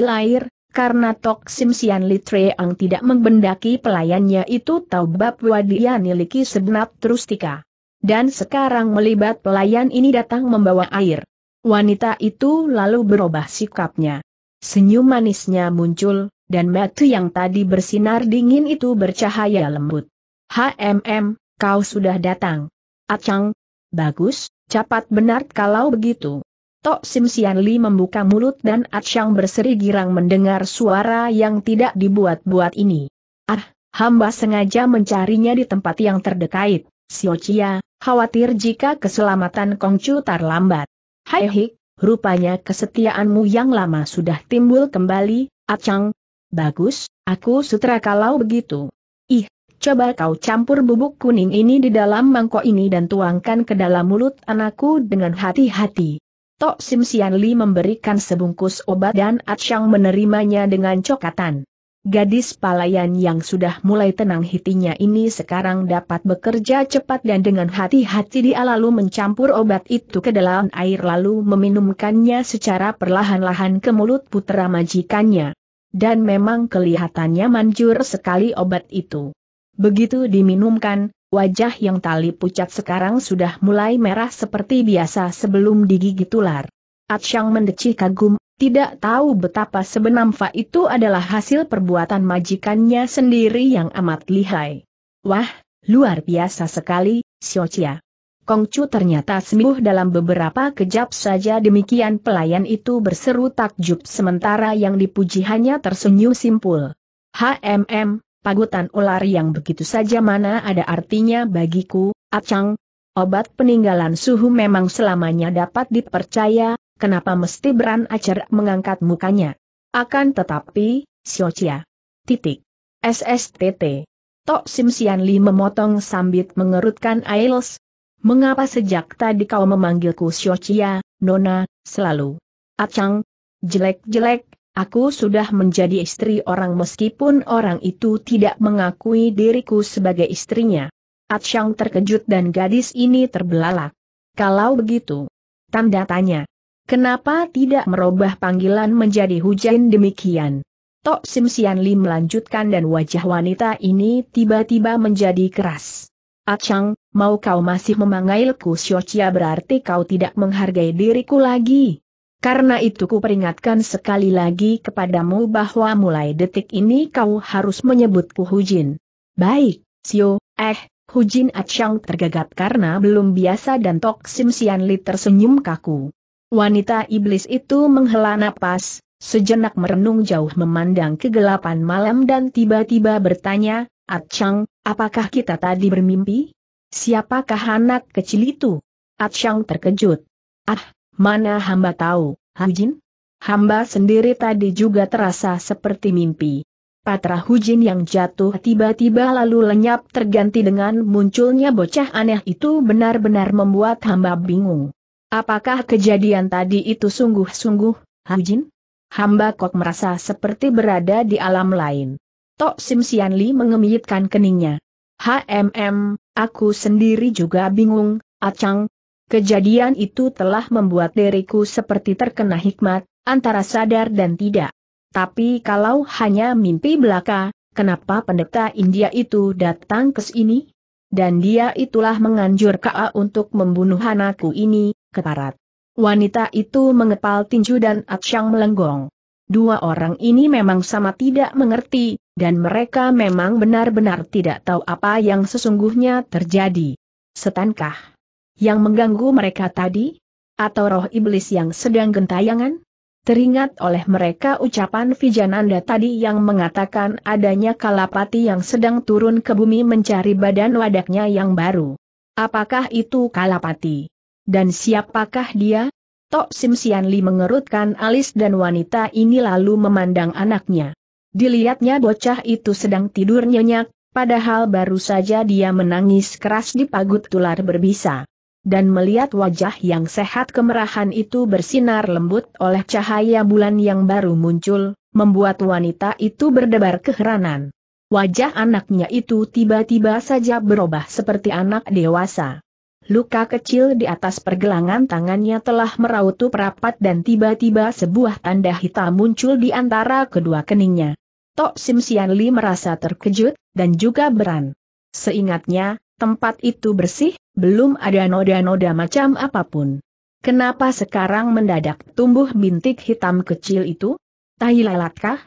air, karena Tok Sim Sian Li Treang tidak membendaki pelayannya itu tahu bab wadia niliki sebenap trustika. Dan sekarang melibat pelayan ini datang membawa air. Wanita itu lalu berubah sikapnya. Senyum manisnya muncul, dan mata yang tadi bersinar dingin itu bercahaya lembut. HMM, kau sudah datang. Acang, bagus, cepat benar kalau begitu. Tok Sim Sian Li membuka mulut dan Acang berseri girang mendengar suara yang tidak dibuat-buat ini. Ah, hamba sengaja mencarinya di tempat yang terdekat, Xiao khawatir jika keselamatan Kongcu terlambat. Hai hik, Rupanya kesetiaanmu yang lama sudah timbul kembali, Acang. Bagus, aku sutra kalau begitu. Ih, coba kau campur bubuk kuning ini di dalam mangkok ini dan tuangkan ke dalam mulut anakku dengan hati-hati. Tok Sim Sian Li memberikan sebungkus obat dan Acang menerimanya dengan cokatan. Gadis palayan yang sudah mulai tenang hitinya ini sekarang dapat bekerja cepat dan dengan hati-hati dia lalu mencampur obat itu ke dalam air lalu meminumkannya secara perlahan-lahan ke mulut putra majikannya. Dan memang kelihatannya manjur sekali obat itu. Begitu diminumkan, wajah yang tali pucat sekarang sudah mulai merah seperti biasa sebelum digigit ular. Atsyang mendecih kagum, tidak tahu betapa sebenarnya itu adalah hasil perbuatan majikannya sendiri yang amat lihai. Wah, luar biasa sekali, Xiaochia. Kongcu ternyata sembuh dalam beberapa kejap saja demikian pelayan itu berseru takjub sementara yang dipuji hanya tersenyum simpul. HMM, pagutan ular yang begitu saja mana ada artinya bagiku, acang, Obat peninggalan suhu memang selamanya dapat dipercaya, kenapa mesti Beran Acer mengangkat mukanya? Akan tetapi, Siocia. Titik. SSTT. Tok Sim Sian Li memotong sambit mengerutkan Ailes. Mengapa sejak tadi kau memanggilku Siocia, Nona, selalu? Acang. Jelek-jelek, Aku sudah menjadi istri orang meskipun orang itu tidak mengakui diriku sebagai istrinya. Atsyang terkejut dan gadis ini terbelalak. Kalau begitu, tanda tanya. Kenapa tidak merubah panggilan menjadi hujan demikian? Tok Sim Sian Li melanjutkan dan wajah wanita ini tiba-tiba menjadi keras. Atchang, mau kau masih memanggilku Xiochia berarti kau tidak menghargai diriku lagi. Karena itu ku peringatkan sekali lagi kepadamu bahwa mulai detik ini kau harus menyebutku Hujin. Baik, Sio, eh, Hu Jin Achang tergagap karena belum biasa dan Tok Sim Sian Li tersenyum kaku. Wanita iblis itu menghela napas, sejenak merenung jauh memandang kegelapan malam dan tiba-tiba bertanya, Achang, apakah kita tadi bermimpi? Siapakah anak kecil itu? Achang terkejut. Ah, mana hamba tahu, Jin? Hamba sendiri tadi juga terasa seperti mimpi. Patra Hujin yang jatuh tiba-tiba lalu lenyap terganti dengan munculnya bocah aneh itu benar-benar membuat hamba bingung. Apakah kejadian tadi itu sungguh-sungguh, Hujin? Hamba kok merasa seperti berada di alam lain. Tok Sim Sian Li mengemitkan keningnya. HMM, aku sendiri juga bingung, Acang. Kejadian itu telah membuat diriku seperti terkena hikmat, antara sadar dan tidak. Tapi kalau hanya mimpi belaka, kenapa pendeta India itu datang ke sini? Dan dia itulah menganjur KA untuk membunuh anakku ini, keparat. Wanita itu mengepal tinju dan Atsyang melenggong. Dua orang ini memang sama tidak mengerti, dan mereka memang benar-benar tidak tahu apa yang sesungguhnya terjadi. Setankah yang mengganggu mereka tadi? Atau roh iblis yang sedang gentayangan? Teringat oleh mereka ucapan Vijananda tadi yang mengatakan adanya kalapati yang sedang turun ke bumi mencari badan wadaknya yang baru. Apakah itu kalapati? Dan siapakah dia? Tok Sim Sian Li mengerutkan alis dan wanita ini lalu memandang anaknya. Dilihatnya bocah itu sedang tidur nyenyak, padahal baru saja dia menangis keras di pagut tular berbisa dan melihat wajah yang sehat kemerahan itu bersinar lembut oleh cahaya bulan yang baru muncul, membuat wanita itu berdebar keheranan. Wajah anaknya itu tiba-tiba saja berubah seperti anak dewasa. Luka kecil di atas pergelangan tangannya telah merautup rapat dan tiba-tiba sebuah tanda hitam muncul di antara kedua keningnya. Tok Sim Sian Li merasa terkejut, dan juga beran. Seingatnya, tempat itu bersih, belum ada noda-noda macam apapun. Kenapa sekarang mendadak tumbuh bintik hitam kecil itu? Tahi lalatkah?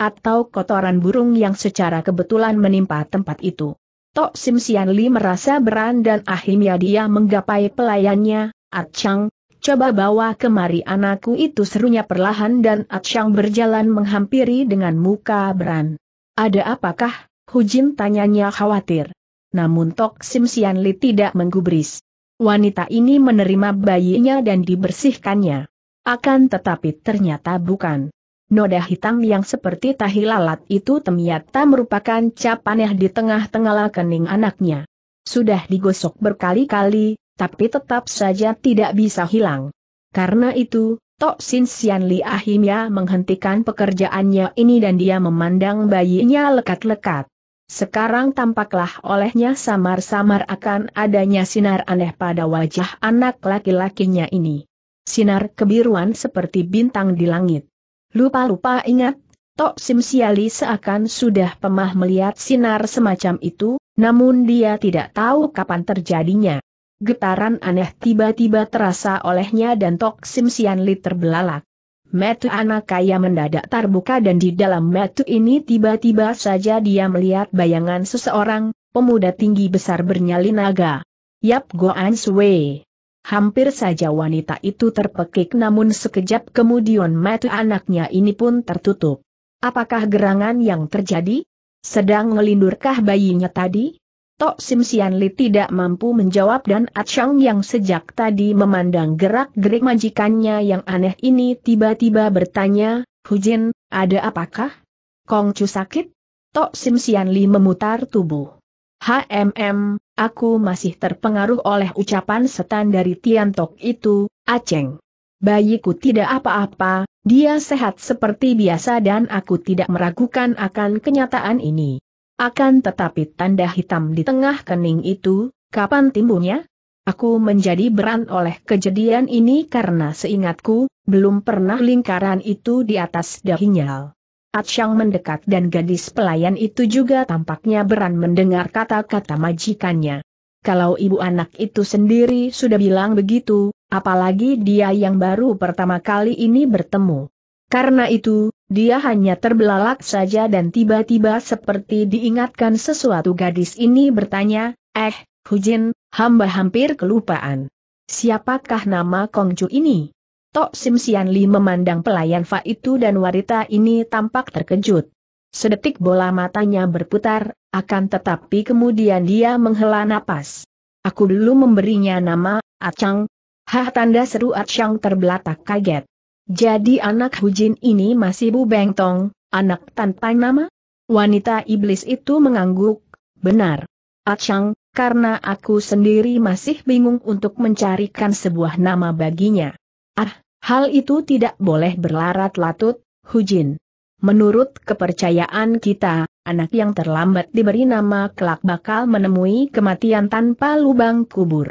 Atau kotoran burung yang secara kebetulan menimpa tempat itu? Tok Sim Sian Li merasa beran dan akhirnya dia menggapai pelayannya, Atchang, ah coba bawa kemari anakku itu serunya perlahan dan Atchang ah berjalan menghampiri dengan muka beran. Ada apakah? Hujin tanyanya khawatir namun Tok Sim Sian Li tidak menggubris. Wanita ini menerima bayinya dan dibersihkannya. Akan tetapi ternyata bukan. Noda hitam yang seperti tahi lalat itu ternyata merupakan cap aneh di tengah-tengah kening anaknya. Sudah digosok berkali-kali, tapi tetap saja tidak bisa hilang. Karena itu, Tok Sin Sian Li akhirnya menghentikan pekerjaannya ini dan dia memandang bayinya lekat-lekat. Sekarang tampaklah olehnya samar-samar akan adanya sinar aneh pada wajah anak laki-lakinya ini. Sinar kebiruan seperti bintang di langit. Lupa-lupa ingat, Tok Sim Siali seakan sudah pemah melihat sinar semacam itu, namun dia tidak tahu kapan terjadinya. Getaran aneh tiba-tiba terasa olehnya dan Tok Sim terbelalak. Metu anak kaya mendadak terbuka dan di dalam metu ini tiba-tiba saja dia melihat bayangan seseorang, pemuda tinggi besar bernyali naga. Yap Goan Sui. Hampir saja wanita itu terpekik namun sekejap kemudian metu anaknya ini pun tertutup. Apakah gerangan yang terjadi? Sedang ngelindurkah bayinya tadi? Tok Sim Sian Li tidak mampu menjawab dan Chang yang sejak tadi memandang gerak-gerik majikannya yang aneh ini tiba-tiba bertanya, Hu Jin, ada apakah? Kong Chu sakit? Tok Sim Sian Li memutar tubuh. HMM, aku masih terpengaruh oleh ucapan setan dari Tian Tok itu, Aceng. Bayiku tidak apa-apa, dia sehat seperti biasa dan aku tidak meragukan akan kenyataan ini. Akan tetapi tanda hitam di tengah kening itu, kapan timbulnya? Aku menjadi beran oleh kejadian ini karena seingatku, belum pernah lingkaran itu di atas dahinya. Atsyang mendekat dan gadis pelayan itu juga tampaknya beran mendengar kata-kata majikannya. Kalau ibu anak itu sendiri sudah bilang begitu, apalagi dia yang baru pertama kali ini bertemu. Karena itu, dia hanya terbelalak saja dan tiba-tiba seperti diingatkan sesuatu gadis ini bertanya, Eh, Hujin, hamba hampir kelupaan. Siapakah nama Kongju ini? Tok Sim Sian Li memandang pelayan Fa itu dan wanita ini tampak terkejut. Sedetik bola matanya berputar, akan tetapi kemudian dia menghela napas. Aku dulu memberinya nama, Acang. Hah tanda seru Acang terbelatak kaget. Jadi anak Hujin ini masih Bu Bengtong, anak tanpa nama? Wanita iblis itu mengangguk, benar. Acang, karena aku sendiri masih bingung untuk mencarikan sebuah nama baginya. Ah, hal itu tidak boleh berlarat latut, Hujin. Menurut kepercayaan kita, anak yang terlambat diberi nama kelak bakal menemui kematian tanpa lubang kubur.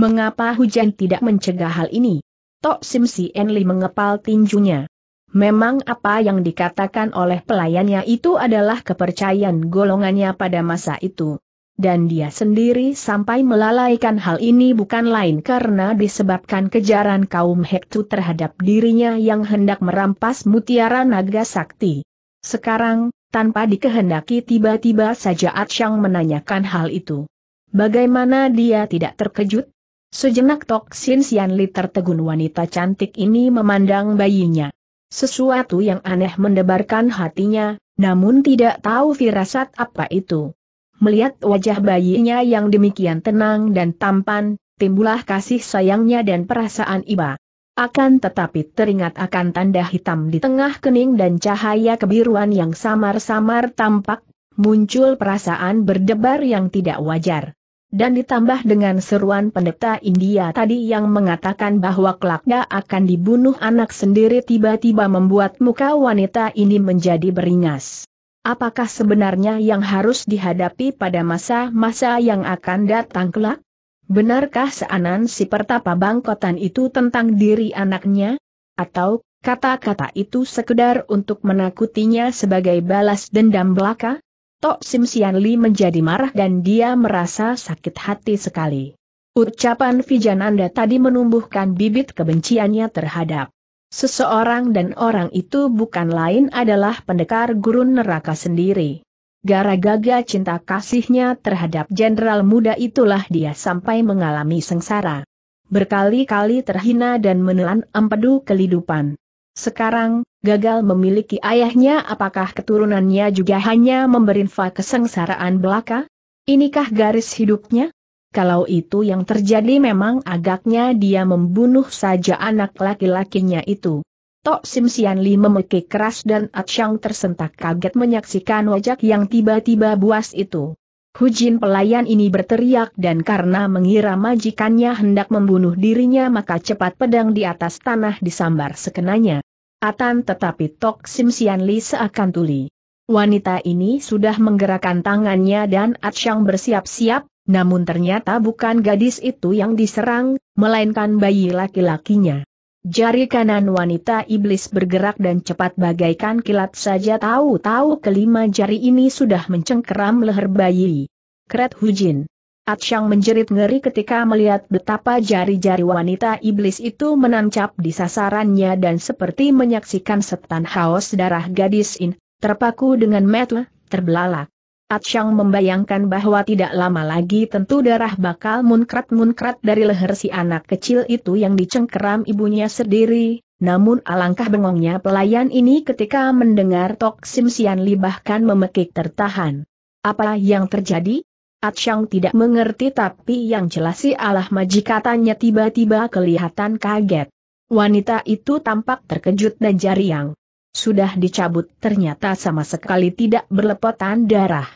Mengapa hujan tidak mencegah hal ini? Tok Sim Si Enli mengepal tinjunya. Memang apa yang dikatakan oleh pelayannya itu adalah kepercayaan golongannya pada masa itu. Dan dia sendiri sampai melalaikan hal ini bukan lain karena disebabkan kejaran kaum Hektu terhadap dirinya yang hendak merampas mutiara naga sakti. Sekarang, tanpa dikehendaki tiba-tiba saja Atsyang menanyakan hal itu. Bagaimana dia tidak terkejut? Sejenak Tok Sin Sian Li tertegun wanita cantik ini memandang bayinya. Sesuatu yang aneh mendebarkan hatinya, namun tidak tahu firasat apa itu. Melihat wajah bayinya yang demikian tenang dan tampan, timbullah kasih sayangnya dan perasaan iba. Akan tetapi teringat akan tanda hitam di tengah kening dan cahaya kebiruan yang samar-samar tampak, muncul perasaan berdebar yang tidak wajar dan ditambah dengan seruan pendeta India tadi yang mengatakan bahwa kelaknya akan dibunuh anak sendiri tiba-tiba membuat muka wanita ini menjadi beringas. Apakah sebenarnya yang harus dihadapi pada masa-masa yang akan datang kelak? Benarkah seanan si pertapa bangkotan itu tentang diri anaknya? Atau, kata-kata itu sekedar untuk menakutinya sebagai balas dendam belaka? Tok Sim Sian Li menjadi marah dan dia merasa sakit hati sekali. Ucapan Anda tadi menumbuhkan bibit kebenciannya terhadap seseorang dan orang itu bukan lain adalah pendekar gurun neraka sendiri. Gara-gara cinta kasihnya terhadap jenderal muda itulah dia sampai mengalami sengsara berkali-kali terhina dan menelan empedu kehidupan. Sekarang, gagal memiliki ayahnya apakah keturunannya juga hanya memberi memberinfa kesengsaraan belaka? Inikah garis hidupnya? Kalau itu yang terjadi memang agaknya dia membunuh saja anak laki-lakinya itu. Tok Sim Sian Li memekik keras dan Atshang tersentak kaget menyaksikan wajah yang tiba-tiba buas itu. Hujin pelayan ini berteriak dan karena mengira majikannya hendak membunuh dirinya maka cepat pedang di atas tanah disambar sekenanya. Atan tetapi Tok Sim Sian Li seakan tuli. Wanita ini sudah menggerakkan tangannya dan Shang bersiap-siap, namun ternyata bukan gadis itu yang diserang, melainkan bayi laki-lakinya. Jari kanan wanita iblis bergerak dan cepat bagaikan kilat saja tahu-tahu kelima jari ini sudah mencengkeram leher bayi. Kret Hujin. Atsyang menjerit ngeri ketika melihat betapa jari-jari wanita iblis itu menancap di sasarannya dan seperti menyaksikan setan haus darah gadis in, terpaku dengan metu, terbelalak. Atsyang membayangkan bahwa tidak lama lagi tentu darah bakal munkrat-munkrat dari leher si anak kecil itu yang dicengkeram ibunya sendiri, namun alangkah bengongnya pelayan ini ketika mendengar toksim Simsian Li bahkan memekik tertahan. Apa yang terjadi? Atsyang tidak mengerti tapi yang jelas si Allah majikatannya tiba-tiba kelihatan kaget. Wanita itu tampak terkejut dan jariang. Sudah dicabut ternyata sama sekali tidak berlepotan darah.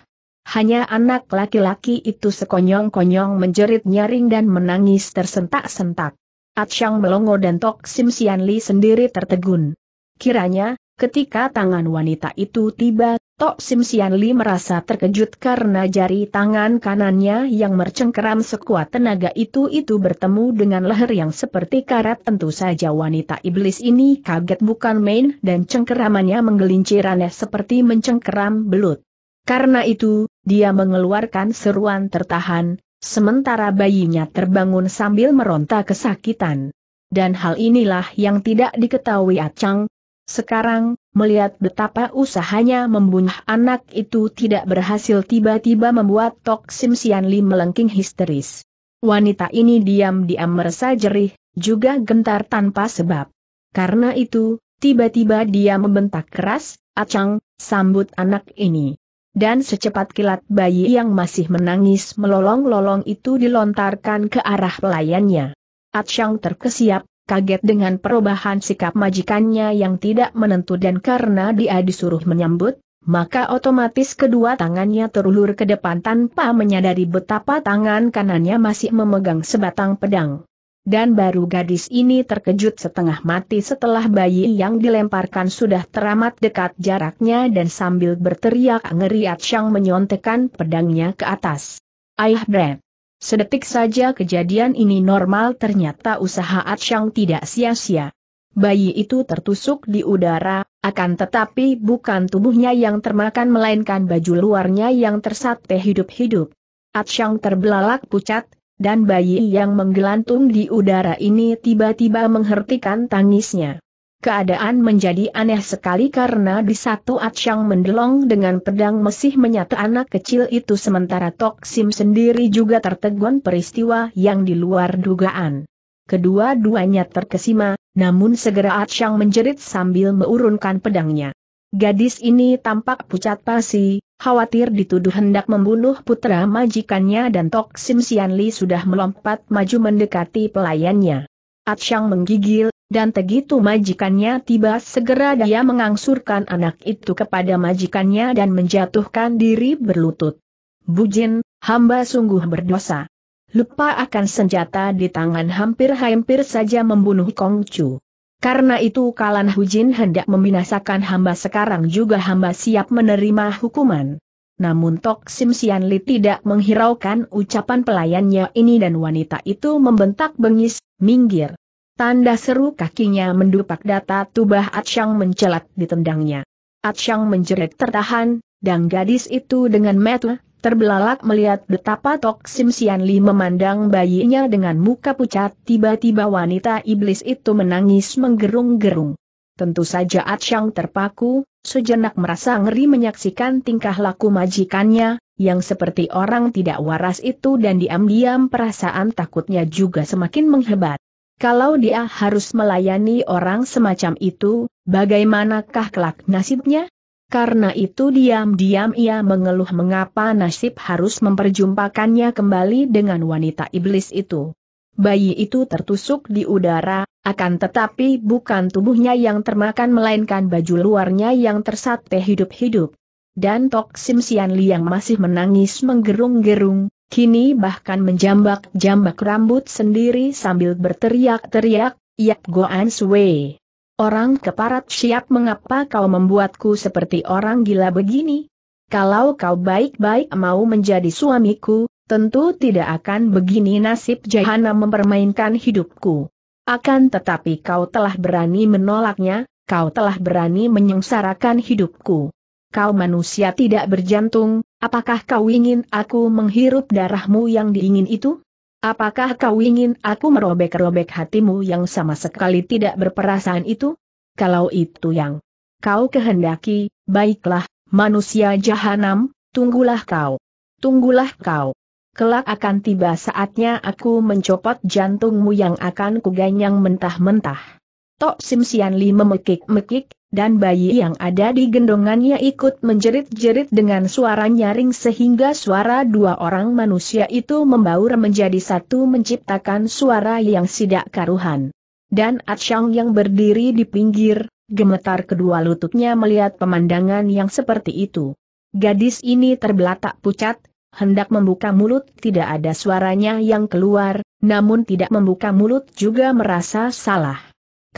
Hanya anak laki-laki itu sekonyong-konyong menjerit nyaring dan menangis tersentak-sentak. Atsyang melongo dan Tok Sim Sian Li sendiri tertegun. Kiranya, ketika tangan wanita itu tiba Tok Sim Sian Li merasa terkejut karena jari tangan kanannya yang mercengkeram sekuat tenaga itu-itu bertemu dengan leher yang seperti karat tentu saja wanita iblis ini kaget bukan main dan cengkeramannya menggelincir aneh seperti mencengkeram belut. Karena itu, dia mengeluarkan seruan tertahan, sementara bayinya terbangun sambil meronta kesakitan. Dan hal inilah yang tidak diketahui Acang, sekarang, melihat betapa usahanya membunuh anak itu tidak berhasil tiba-tiba membuat Tok Sim Sian Li melengking histeris. Wanita ini diam-diam merasa jerih, juga gentar tanpa sebab. Karena itu, tiba-tiba dia membentak keras, acang, sambut anak ini. Dan secepat kilat bayi yang masih menangis melolong-lolong itu dilontarkan ke arah pelayannya. Acang terkesiap, kaget dengan perubahan sikap majikannya yang tidak menentu dan karena dia disuruh menyambut, maka otomatis kedua tangannya terulur ke depan tanpa menyadari betapa tangan kanannya masih memegang sebatang pedang. Dan baru gadis ini terkejut setengah mati setelah bayi yang dilemparkan sudah teramat dekat jaraknya dan sambil berteriak ngeriat Syang menyontekkan pedangnya ke atas. Ayah Brad! Sedetik saja kejadian ini normal ternyata usaha Atsyang tidak sia-sia. Bayi itu tertusuk di udara, akan tetapi bukan tubuhnya yang termakan melainkan baju luarnya yang tersate hidup-hidup. Atsyang terbelalak pucat, dan bayi yang menggelantung di udara ini tiba-tiba menghentikan tangisnya. Keadaan menjadi aneh sekali karena di satu Atsang mendelong dengan pedang mesih menyata anak kecil itu sementara Tok Sim sendiri juga tertegun peristiwa yang di luar dugaan. Kedua-duanya terkesima, namun segera Atsang menjerit sambil meurunkan pedangnya. Gadis ini tampak pucat pasi, khawatir dituduh hendak membunuh putra majikannya dan Tok Sim Sian Li sudah melompat maju mendekati pelayannya. Atsang menggigil, dan begitu majikannya tiba segera dia mengangsurkan anak itu kepada majikannya dan menjatuhkan diri berlutut. Bujin, hamba sungguh berdosa. Lupa akan senjata di tangan hampir-hampir saja membunuh Kongcu. Karena itu kalan Hujin hendak membinasakan hamba sekarang juga hamba siap menerima hukuman. Namun Tok Sim Sian Li tidak menghiraukan ucapan pelayannya ini dan wanita itu membentak bengis, minggir. Tanda seru kakinya mendupak data tubah Atsyang mencelat ditendangnya. Atsyang menjerit tertahan, dan gadis itu dengan metu, terbelalak melihat betapa Tok Sim Sian Li memandang bayinya dengan muka pucat. Tiba-tiba wanita iblis itu menangis menggerung-gerung. Tentu saja Atsyang terpaku, sejenak merasa ngeri menyaksikan tingkah laku majikannya, yang seperti orang tidak waras itu dan diam-diam perasaan takutnya juga semakin menghebat. Kalau dia harus melayani orang semacam itu, bagaimanakah kelak nasibnya? Karena itu diam-diam ia mengeluh mengapa nasib harus memperjumpakannya kembali dengan wanita iblis itu. Bayi itu tertusuk di udara, akan tetapi bukan tubuhnya yang termakan melainkan baju luarnya yang tersate hidup-hidup. Dan Tok Sim Sian Liang masih menangis menggerung-gerung, Kini bahkan menjambak-jambak rambut sendiri sambil berteriak-teriak, Yap Goan Sui. Orang keparat siap mengapa kau membuatku seperti orang gila begini? Kalau kau baik-baik mau menjadi suamiku, tentu tidak akan begini nasib jahana mempermainkan hidupku. Akan tetapi kau telah berani menolaknya, kau telah berani menyengsarakan hidupku. Kau manusia tidak berjantung, Apakah kau ingin aku menghirup darahmu yang diingin itu? Apakah kau ingin aku merobek-robek hatimu yang sama sekali tidak berperasaan itu? Kalau itu yang kau kehendaki, baiklah, manusia jahanam, tunggulah kau. Tunggulah kau. Kelak akan tiba saatnya aku mencopot jantungmu yang akan kuganyang mentah-mentah. Tok Sim Sian Li memekik-mekik, dan bayi yang ada di gendongannya ikut menjerit-jerit dengan suara nyaring sehingga suara dua orang manusia itu membaur menjadi satu menciptakan suara yang tidak karuhan. Dan Atshang yang berdiri di pinggir, gemetar kedua lututnya melihat pemandangan yang seperti itu. Gadis ini terbelatak pucat, hendak membuka mulut tidak ada suaranya yang keluar, namun tidak membuka mulut juga merasa salah.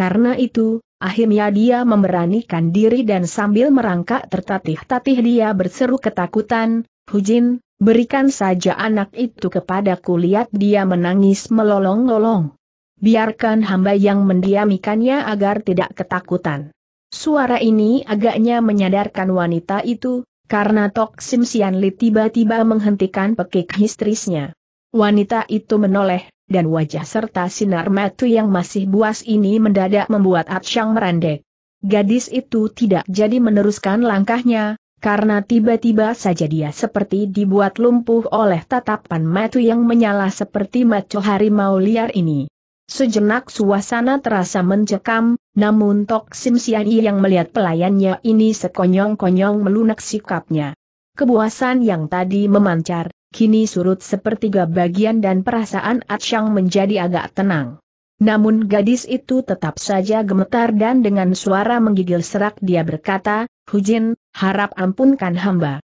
Karena itu, akhirnya dia memberanikan diri dan sambil merangkak tertatih-tatih dia berseru ketakutan, Hujin, berikan saja anak itu kepadaku lihat dia menangis melolong-lolong. Biarkan hamba yang mendiamikannya agar tidak ketakutan. Suara ini agaknya menyadarkan wanita itu, karena Tok Sim Sian Li tiba-tiba menghentikan pekik histrisnya. Wanita itu menoleh, dan wajah serta sinar Matu yang masih buas ini mendadak membuat Atsyang merendek. Gadis itu tidak jadi meneruskan langkahnya, karena tiba-tiba saja dia seperti dibuat lumpuh oleh tatapan Matu yang menyala seperti maco harimau liar ini. Sejenak suasana terasa mencekam, namun Tok Sim Siani yang melihat pelayannya ini sekonyong-konyong melunak sikapnya. Kebuasan yang tadi memancar, kini surut sepertiga bagian dan perasaan Atsyang menjadi agak tenang. Namun gadis itu tetap saja gemetar dan dengan suara menggigil serak dia berkata, Hujin, harap ampunkan hamba.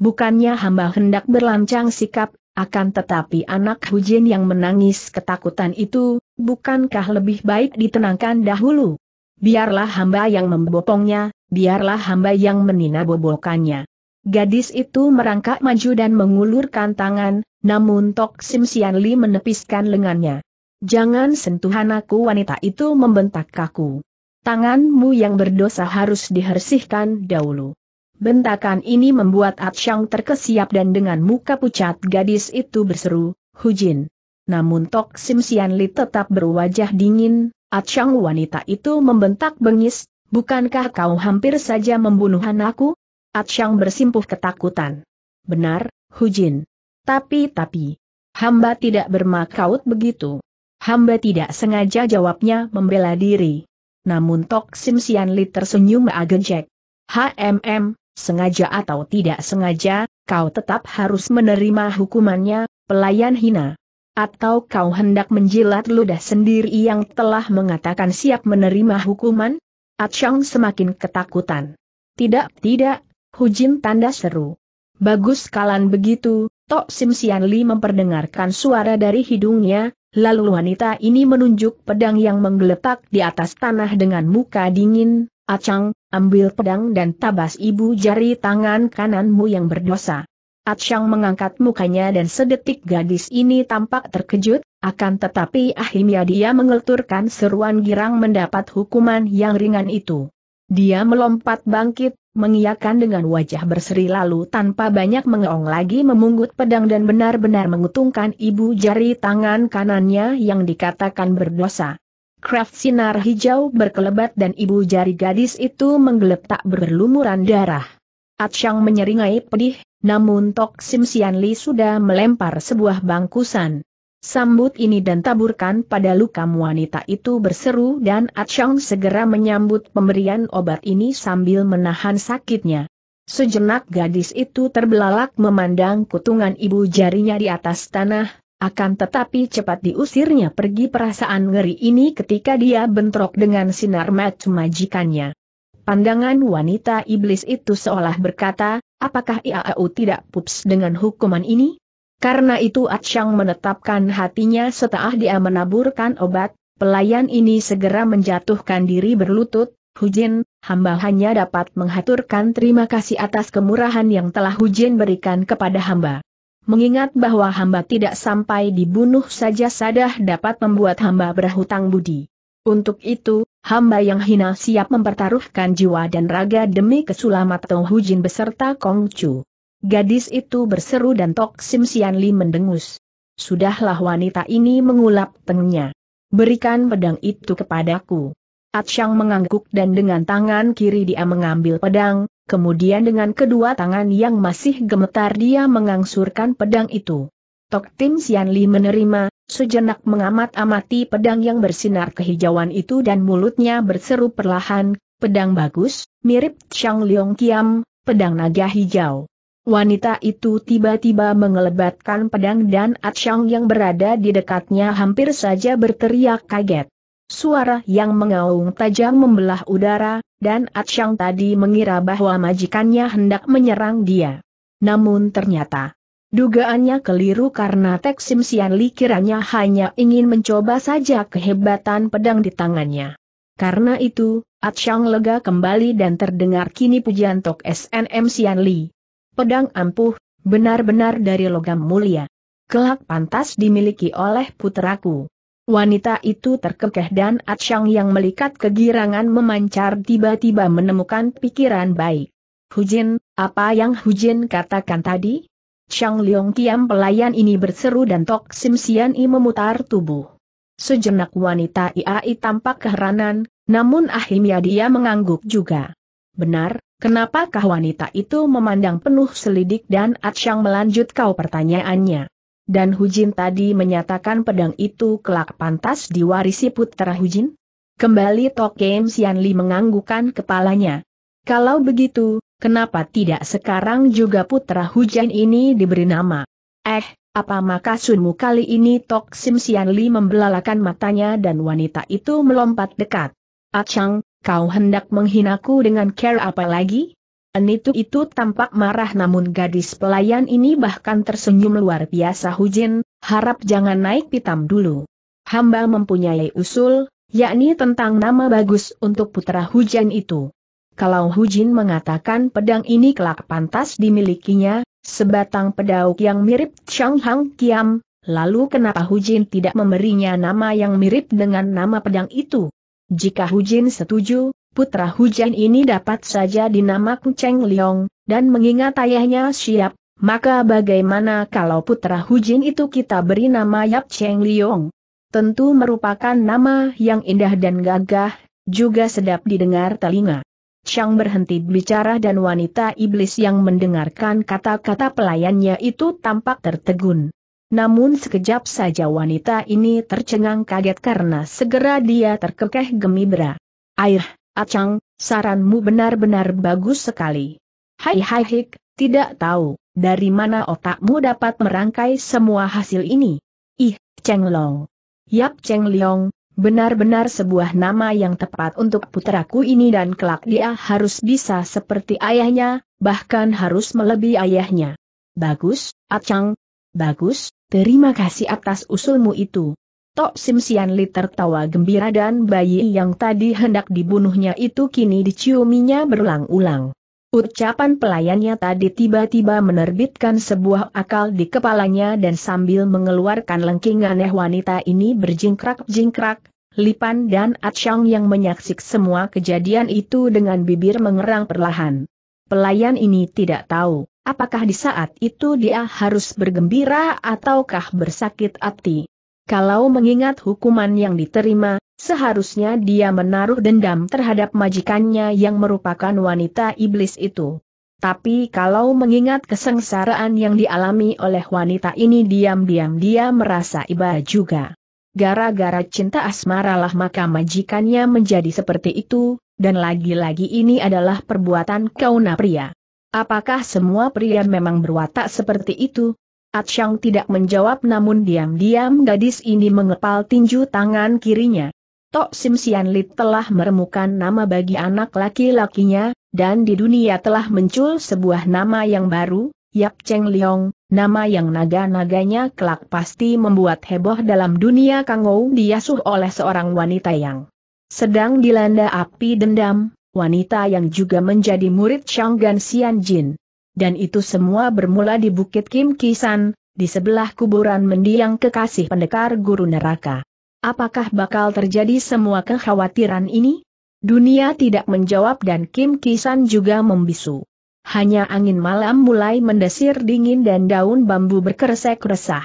Bukannya hamba hendak berlancang sikap, akan tetapi anak Hujin yang menangis ketakutan itu, bukankah lebih baik ditenangkan dahulu? Biarlah hamba yang membopongnya, biarlah hamba yang meninabobokannya. Gadis itu merangkak maju dan mengulurkan tangan, namun Tok Sim Sian Li menepiskan lengannya. Jangan sentuhan aku wanita itu membentak kaku. Tanganmu yang berdosa harus dihersihkan dahulu. Bentakan ini membuat Atshang terkesiap dan dengan muka pucat gadis itu berseru, Hujin. Namun Tok Sim Sian Li tetap berwajah dingin, Atshang wanita itu membentak bengis, bukankah kau hampir saja membunuh anakku? Atsyang bersimpuh ketakutan. Benar, Hujin. Tapi-tapi. Hamba tidak bermakaut begitu. Hamba tidak sengaja jawabnya membela diri. Namun Tok Sim Sian Li tersenyum agencek. HMM, sengaja atau tidak sengaja, kau tetap harus menerima hukumannya, pelayan hina. Atau kau hendak menjilat ludah sendiri yang telah mengatakan siap menerima hukuman? Atsyang semakin ketakutan. Tidak, tidak, Hujim tanda seru. Bagus kalan begitu, Tok Sim Sian Li memperdengarkan suara dari hidungnya, lalu wanita ini menunjuk pedang yang menggeletak di atas tanah dengan muka dingin, Acang, ambil pedang dan tabas ibu jari tangan kananmu yang berdosa. Acang mengangkat mukanya dan sedetik gadis ini tampak terkejut, akan tetapi akhirnya dia mengelturkan seruan girang mendapat hukuman yang ringan itu. Dia melompat bangkit, mengiyakan dengan wajah berseri lalu tanpa banyak mengeong lagi memungut pedang dan benar-benar mengutungkan ibu jari tangan kanannya yang dikatakan berdosa. Kraft sinar hijau berkelebat dan ibu jari gadis itu menggeletak berlumuran darah. Atsyang menyeringai pedih, namun Tok Sim Sian Li sudah melempar sebuah bangkusan. Sambut ini dan taburkan pada luka wanita itu berseru dan Achong segera menyambut pemberian obat ini sambil menahan sakitnya. Sejenak gadis itu terbelalak memandang kutungan ibu jarinya di atas tanah, akan tetapi cepat diusirnya pergi perasaan ngeri ini ketika dia bentrok dengan sinar mata majikannya. Pandangan wanita iblis itu seolah berkata, apakah IAU tidak pups dengan hukuman ini? Karena itu Atsyang menetapkan hatinya setelah dia menaburkan obat, pelayan ini segera menjatuhkan diri berlutut, Hujin, hamba hanya dapat menghaturkan terima kasih atas kemurahan yang telah Hujin berikan kepada hamba. Mengingat bahwa hamba tidak sampai dibunuh saja sadah dapat membuat hamba berhutang budi. Untuk itu, hamba yang hina siap mempertaruhkan jiwa dan raga demi keselamatan Hujin beserta Kongcu. Gadis itu berseru dan Tok Sim Sian Li mendengus. Sudahlah wanita ini mengulap tengnya. Berikan pedang itu kepadaku. Atsyang mengangguk dan dengan tangan kiri dia mengambil pedang, kemudian dengan kedua tangan yang masih gemetar dia mengangsurkan pedang itu. Tok Tim Sian Li menerima, sejenak mengamat-amati pedang yang bersinar kehijauan itu dan mulutnya berseru perlahan, pedang bagus, mirip Chang Leong Kiam, pedang naga hijau. Wanita itu tiba-tiba mengelebatkan pedang dan Atsyang yang berada di dekatnya hampir saja berteriak kaget. Suara yang mengaung tajam membelah udara, dan Atsyang tadi mengira bahwa majikannya hendak menyerang dia. Namun ternyata, dugaannya keliru karena Tek Sim Sian Li kiranya hanya ingin mencoba saja kehebatan pedang di tangannya. Karena itu, Atsyang lega kembali dan terdengar kini pujian Tok SNM Sian Li pedang ampuh, benar-benar dari logam mulia. Kelak pantas dimiliki oleh puteraku. Wanita itu terkekeh dan Atsyang yang melikat kegirangan memancar tiba-tiba menemukan pikiran baik. Hujin, apa yang Hujin katakan tadi? Chang Leong Kiam pelayan ini berseru dan Tok Sim Sian I memutar tubuh. Sejenak wanita IAI tampak keheranan, namun akhirnya dia mengangguk juga. Benar, Kenapakah wanita itu memandang penuh selidik dan Atsyang melanjut kau pertanyaannya? Dan Hujin tadi menyatakan pedang itu kelak pantas diwarisi putera Hujin? Kembali Tokem Sianli menganggukkan kepalanya. Kalau begitu, kenapa tidak sekarang juga putera Hujin ini diberi nama? Eh, apa sunmu kali ini Tok Sim Sianli membelalakan matanya dan wanita itu melompat dekat. Atsyang, kau hendak menghinaku dengan care apa lagi? Enitu itu tampak marah namun gadis pelayan ini bahkan tersenyum luar biasa Hujin, harap jangan naik pitam dulu. Hamba mempunyai usul, yakni tentang nama bagus untuk putra hujan itu. Kalau Hujin mengatakan pedang ini kelak pantas dimilikinya, sebatang pedauk yang mirip Chang Hang Kiam, lalu kenapa Hujin tidak memberinya nama yang mirip dengan nama pedang itu? Jika Hujin setuju, putra Jin ini dapat saja dinamakan Cheng Liong, dan mengingat ayahnya siap, maka bagaimana kalau putra Hujin itu kita beri nama Yap Cheng Liong? Tentu merupakan nama yang indah dan gagah, juga sedap didengar telinga. Chang berhenti bicara dan wanita iblis yang mendengarkan kata-kata pelayannya itu tampak tertegun. Namun sekejap saja wanita ini tercengang kaget karena segera dia terkekeh gemibra. Air, Acang, saranmu benar-benar bagus sekali. Hai hai hik, tidak tahu, dari mana otakmu dapat merangkai semua hasil ini? Ih, Cheng Long. Yap Cheng Leong, benar-benar sebuah nama yang tepat untuk putraku ini dan kelak dia harus bisa seperti ayahnya, bahkan harus melebihi ayahnya. Bagus, Acang, Bagus, terima kasih atas usulmu itu. Tok Sim Sian Li tertawa gembira dan bayi yang tadi hendak dibunuhnya itu kini diciuminya berulang-ulang. Ucapan pelayannya tadi tiba-tiba menerbitkan sebuah akal di kepalanya dan sambil mengeluarkan lengking aneh wanita ini berjingkrak-jingkrak, Lipan dan Atsyang yang menyaksik semua kejadian itu dengan bibir mengerang perlahan. Pelayan ini tidak tahu Apakah di saat itu dia harus bergembira ataukah bersakit hati? Kalau mengingat hukuman yang diterima, seharusnya dia menaruh dendam terhadap majikannya yang merupakan wanita iblis itu. Tapi kalau mengingat kesengsaraan yang dialami oleh wanita ini diam-diam dia merasa iba juga. Gara-gara cinta asmara lah maka majikannya menjadi seperti itu, dan lagi-lagi ini adalah perbuatan kauna pria. Apakah semua pria memang berwatak seperti itu? Atsyang tidak menjawab namun diam-diam gadis ini mengepal tinju tangan kirinya. Tok Sim Sian Lit telah meremukan nama bagi anak laki-lakinya, dan di dunia telah muncul sebuah nama yang baru, Yap Cheng Leong, nama yang naga-naganya kelak pasti membuat heboh dalam dunia Kangou diasuh oleh seorang wanita yang sedang dilanda api dendam, wanita yang juga menjadi murid Shanggan Xian Jin. Dan itu semua bermula di Bukit Kim Kisan, di sebelah kuburan mendiang kekasih pendekar guru neraka. Apakah bakal terjadi semua kekhawatiran ini? Dunia tidak menjawab dan Kim Kisan juga membisu. Hanya angin malam mulai mendesir dingin dan daun bambu berkeresek resah.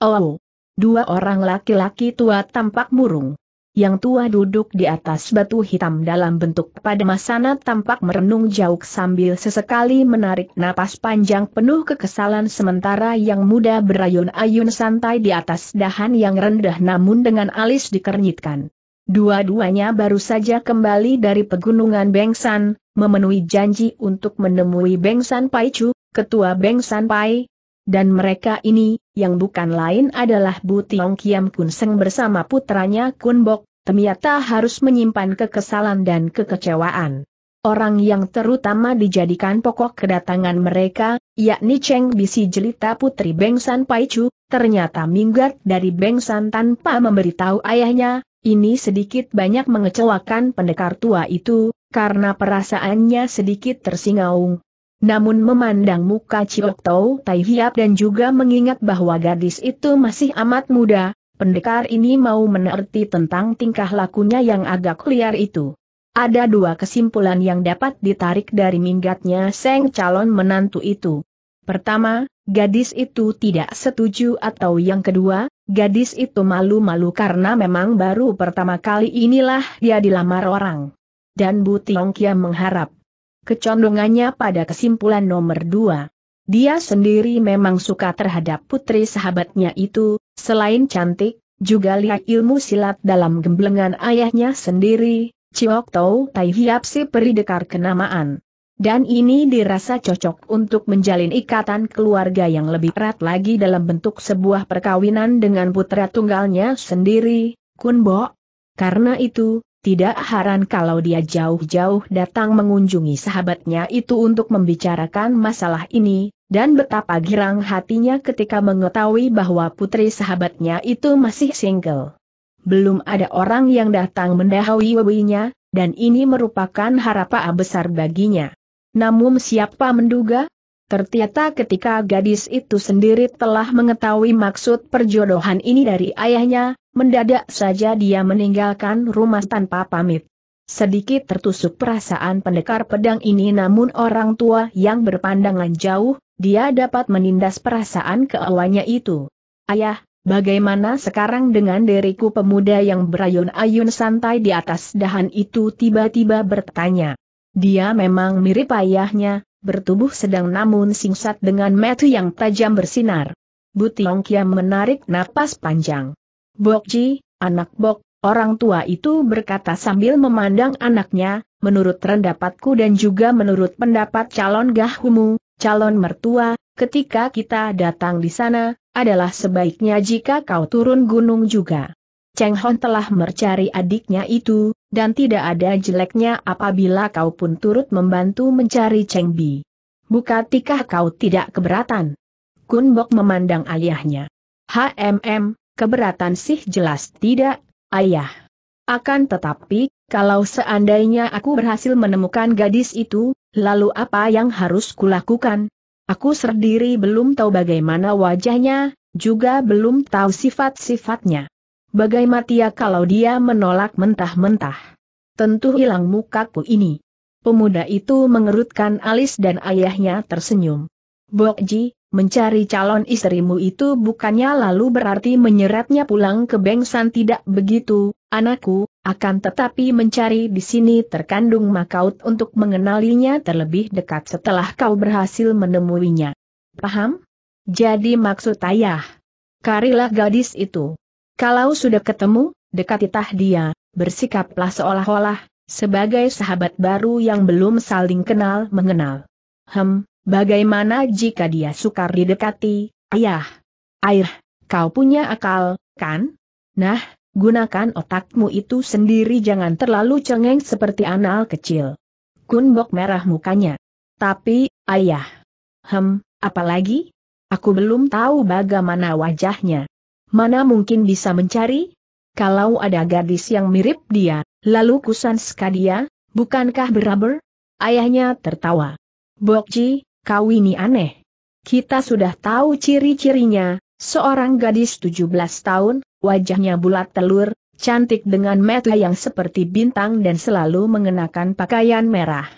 Oh, dua orang laki-laki tua tampak murung. Yang tua duduk di atas batu hitam dalam bentuk pada masana tampak merenung jauh sambil sesekali menarik napas panjang penuh kekesalan sementara yang muda berayun-ayun santai di atas dahan yang rendah namun dengan alis dikernyitkan. Dua-duanya baru saja kembali dari pegunungan Bengsan, memenuhi janji untuk menemui Bengsan Pai Chu, ketua Bengsan Pai, dan mereka ini, yang bukan lain adalah Bu Tiong Kiam Kun Seng bersama putranya Kun Bok, ternyata harus menyimpan kekesalan dan kekecewaan. Orang yang terutama dijadikan pokok kedatangan mereka, yakni Cheng Bisi Jelita Putri Bengsan Chu, ternyata minggat dari Bengsan tanpa memberitahu ayahnya, ini sedikit banyak mengecewakan pendekar tua itu, karena perasaannya sedikit tersingaung, namun memandang muka Ciok Tau Tai Hiap dan juga mengingat bahwa gadis itu masih amat muda, pendekar ini mau menerti tentang tingkah lakunya yang agak liar itu. Ada dua kesimpulan yang dapat ditarik dari minggatnya Seng calon menantu itu. Pertama, gadis itu tidak setuju atau yang kedua, gadis itu malu-malu karena memang baru pertama kali inilah dia dilamar orang. Dan Bu Kia mengharap kecondongannya pada kesimpulan nomor dua. Dia sendiri memang suka terhadap putri sahabatnya itu, selain cantik, juga lihat ilmu silat dalam gemblengan ayahnya sendiri, Ciok Tau Tai Hiap Si Peridekar kenamaan. Dan ini dirasa cocok untuk menjalin ikatan keluarga yang lebih erat lagi dalam bentuk sebuah perkawinan dengan putra tunggalnya sendiri, Kun Bo. Karena itu, tidak heran kalau dia jauh-jauh datang mengunjungi sahabatnya itu untuk membicarakan masalah ini, dan betapa girang hatinya ketika mengetahui bahwa putri sahabatnya itu masih single. Belum ada orang yang datang mendahului wewinya, dan ini merupakan harapan besar baginya. Namun siapa menduga, Ternyata ketika gadis itu sendiri telah mengetahui maksud perjodohan ini dari ayahnya, mendadak saja dia meninggalkan rumah tanpa pamit. Sedikit tertusuk perasaan pendekar pedang ini namun orang tua yang berpandangan jauh, dia dapat menindas perasaan keawanya itu. Ayah, bagaimana sekarang dengan diriku pemuda yang berayun-ayun santai di atas dahan itu tiba-tiba bertanya. Dia memang mirip ayahnya, bertubuh sedang namun singkat dengan metu yang tajam bersinar. Butiong Kiam menarik napas panjang. Bokji, anak Bok, orang tua itu berkata sambil memandang anaknya, menurut pendapatku dan juga menurut pendapat calon gahumu, calon mertua, ketika kita datang di sana, adalah sebaiknya jika kau turun gunung juga. Cheng Hon telah mencari adiknya itu, dan tidak ada jeleknya apabila kau pun turut membantu mencari Cheng Bi. Bukatikah kau tidak keberatan? Kun Bok memandang ayahnya. HMM, keberatan sih jelas tidak, ayah. Akan tetapi, kalau seandainya aku berhasil menemukan gadis itu, lalu apa yang harus kulakukan? Aku sendiri belum tahu bagaimana wajahnya, juga belum tahu sifat-sifatnya. Bagai matia kalau dia menolak mentah-mentah. Tentu hilang mukaku ini. Pemuda itu mengerutkan alis dan ayahnya tersenyum. Bokji, mencari calon istrimu itu bukannya lalu berarti menyeretnya pulang ke Bengsan tidak begitu, anakku, akan tetapi mencari di sini terkandung makaut untuk mengenalinya terlebih dekat setelah kau berhasil menemuinya. Paham? Jadi maksud ayah. Karilah gadis itu. Kalau sudah ketemu, dekati tah dia, bersikaplah seolah-olah, sebagai sahabat baru yang belum saling kenal mengenal. Hem, bagaimana jika dia sukar didekati, ayah? Air, kau punya akal, kan? Nah, gunakan otakmu itu sendiri jangan terlalu cengeng seperti anal kecil. Kunbok merah mukanya. Tapi, ayah. Hem, apalagi? Aku belum tahu bagaimana wajahnya. Mana mungkin bisa mencari? Kalau ada gadis yang mirip dia, lalu kusan bukankah beraber? Ayahnya tertawa. Bokji, kau ini aneh. Kita sudah tahu ciri-cirinya, seorang gadis 17 tahun, wajahnya bulat telur, cantik dengan mata yang seperti bintang dan selalu mengenakan pakaian merah.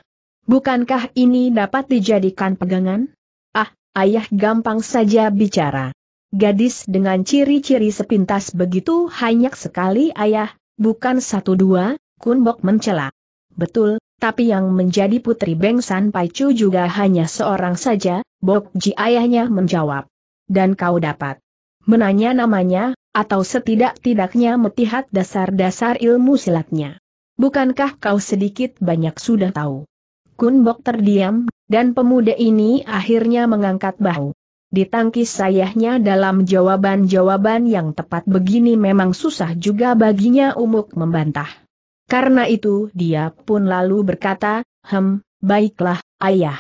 Bukankah ini dapat dijadikan pegangan? Ah, ayah gampang saja bicara. Gadis dengan ciri-ciri sepintas begitu hanya sekali ayah, bukan satu dua, Kunbok mencela. Betul, tapi yang menjadi putri bengsan San Paicu juga hanya seorang saja, Bokji ayahnya menjawab. Dan kau dapat menanya namanya, atau setidak-tidaknya metihat dasar-dasar ilmu silatnya. Bukankah kau sedikit banyak sudah tahu? Kunbok terdiam, dan pemuda ini akhirnya mengangkat bahu ditangkis sayahnya dalam jawaban-jawaban yang tepat begini memang susah juga baginya Umuk membantah. Karena itu dia pun lalu berkata, Hem, baiklah, ayah.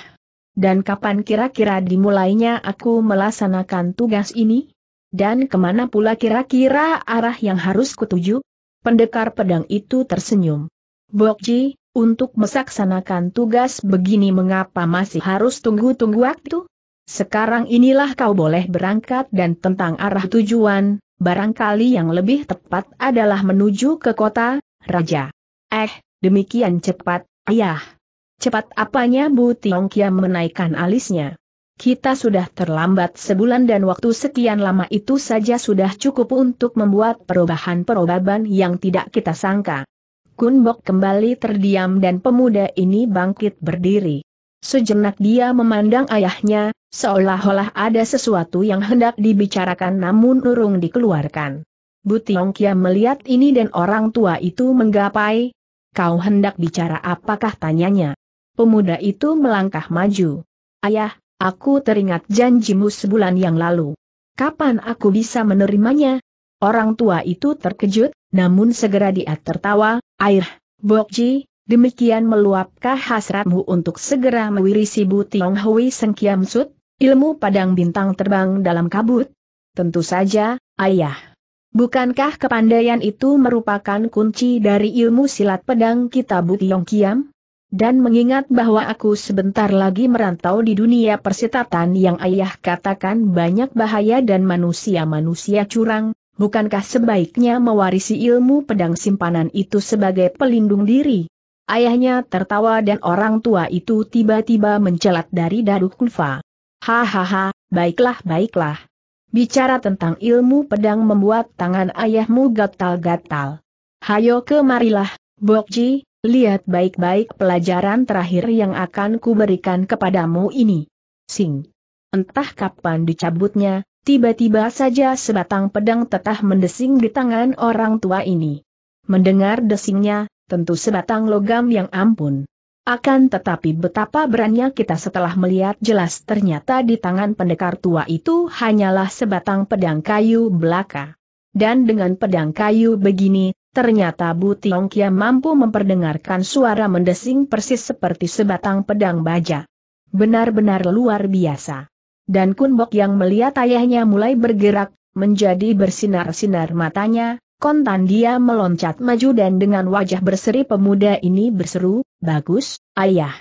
Dan kapan kira-kira dimulainya aku melaksanakan tugas ini? Dan kemana pula kira-kira arah yang harus kutuju? Pendekar pedang itu tersenyum. Bokji, untuk melaksanakan tugas begini mengapa masih harus tunggu-tunggu waktu? Sekarang inilah kau boleh berangkat dan tentang arah tujuan, barangkali yang lebih tepat adalah menuju ke kota, Raja. Eh, demikian cepat, ayah. Cepat apanya Bu Tiong menaikkan alisnya. Kita sudah terlambat sebulan dan waktu sekian lama itu saja sudah cukup untuk membuat perubahan-perubahan yang tidak kita sangka. Kunbok kembali terdiam dan pemuda ini bangkit berdiri. Sejenak dia memandang ayahnya, Seolah-olah ada sesuatu yang hendak dibicarakan namun urung dikeluarkan. Butiong Kia melihat ini dan orang tua itu menggapai. Kau hendak bicara apakah tanyanya? Pemuda itu melangkah maju. Ayah, aku teringat janjimu sebulan yang lalu. Kapan aku bisa menerimanya? Orang tua itu terkejut, namun segera dia tertawa, Air, Bokji, demikian meluapkah hasratmu untuk segera mewirisi Bu Tiong Hui Seng Kiam Sut? Ilmu padang bintang terbang dalam kabut? Tentu saja, ayah. Bukankah kepandaian itu merupakan kunci dari ilmu silat pedang Kitabut Kiam? Dan mengingat bahwa aku sebentar lagi merantau di dunia persetatan yang ayah katakan banyak bahaya dan manusia-manusia curang, bukankah sebaiknya mewarisi ilmu pedang simpanan itu sebagai pelindung diri? Ayahnya tertawa dan orang tua itu tiba-tiba mencelat dari dadu kulfa. Hahaha, baiklah baiklah. Bicara tentang ilmu pedang membuat tangan ayahmu gatal-gatal. Hayo kemarilah, Bokji, lihat baik-baik pelajaran terakhir yang akan kuberikan kepadamu ini. Sing. Entah kapan dicabutnya, tiba-tiba saja sebatang pedang tetah mendesing di tangan orang tua ini. Mendengar desingnya, tentu sebatang logam yang ampun. Akan tetapi betapa berannya kita setelah melihat jelas ternyata di tangan pendekar tua itu hanyalah sebatang pedang kayu belaka. Dan dengan pedang kayu begini, ternyata Bu Tiongkia mampu memperdengarkan suara mendesing persis seperti sebatang pedang baja. Benar-benar luar biasa. Dan Kunbok yang melihat ayahnya mulai bergerak, menjadi bersinar-sinar matanya, kontan dia meloncat maju dan dengan wajah berseri pemuda ini berseru, Bagus, ayah.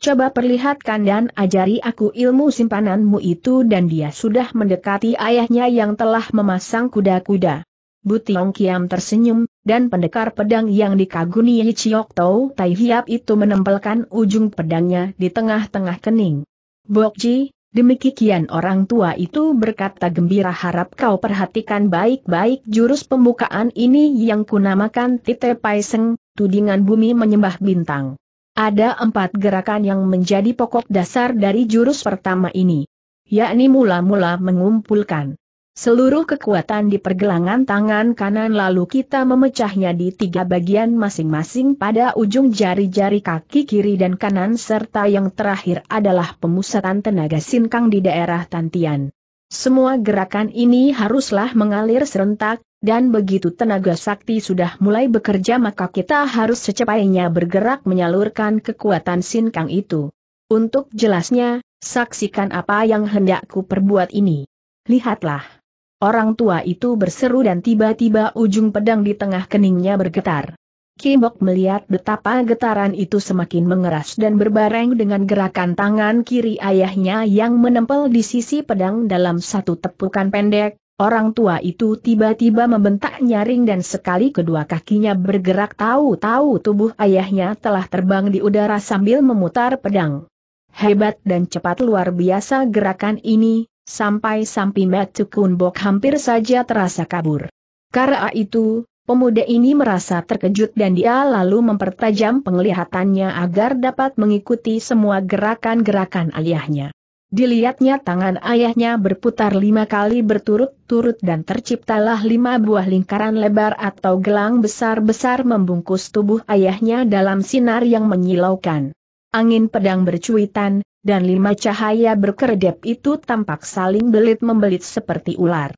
Coba perlihatkan dan ajari aku ilmu simpananmu itu dan dia sudah mendekati ayahnya yang telah memasang kuda-kuda. Butiong Kiam tersenyum, dan pendekar pedang yang dikaguni Hichiok Tau Tai Hiap itu menempelkan ujung pedangnya di tengah-tengah kening. Bokji, Demikian orang tua itu berkata gembira harap kau perhatikan baik-baik jurus pembukaan ini yang kunamakan Tite Paiseng, tudingan bumi menyembah bintang. Ada empat gerakan yang menjadi pokok dasar dari jurus pertama ini. Yakni mula-mula mengumpulkan Seluruh kekuatan di pergelangan tangan kanan lalu kita memecahnya di tiga bagian masing-masing pada ujung jari-jari kaki kiri dan kanan serta yang terakhir adalah pemusatan tenaga sinkang di daerah tantian. Semua gerakan ini haruslah mengalir serentak, dan begitu tenaga sakti sudah mulai bekerja maka kita harus secepatnya bergerak menyalurkan kekuatan sinkang itu. Untuk jelasnya, saksikan apa yang hendakku perbuat ini. Lihatlah. Orang tua itu berseru dan tiba-tiba ujung pedang di tengah keningnya bergetar. Kimbok melihat betapa getaran itu semakin mengeras dan berbareng dengan gerakan tangan kiri ayahnya yang menempel di sisi pedang dalam satu tepukan pendek, orang tua itu tiba-tiba membentak nyaring dan sekali kedua kakinya bergerak tahu-tahu tubuh ayahnya telah terbang di udara sambil memutar pedang. Hebat dan cepat luar biasa gerakan ini, sampai-sampai Matukun Bok hampir saja terasa kabur. Karena itu, pemuda ini merasa terkejut dan dia lalu mempertajam penglihatannya agar dapat mengikuti semua gerakan-gerakan ayahnya. Dilihatnya tangan ayahnya berputar lima kali berturut-turut dan terciptalah lima buah lingkaran lebar atau gelang besar-besar membungkus tubuh ayahnya dalam sinar yang menyilaukan. Angin pedang bercuitan, dan lima cahaya berkedip itu tampak saling belit-membelit seperti ular.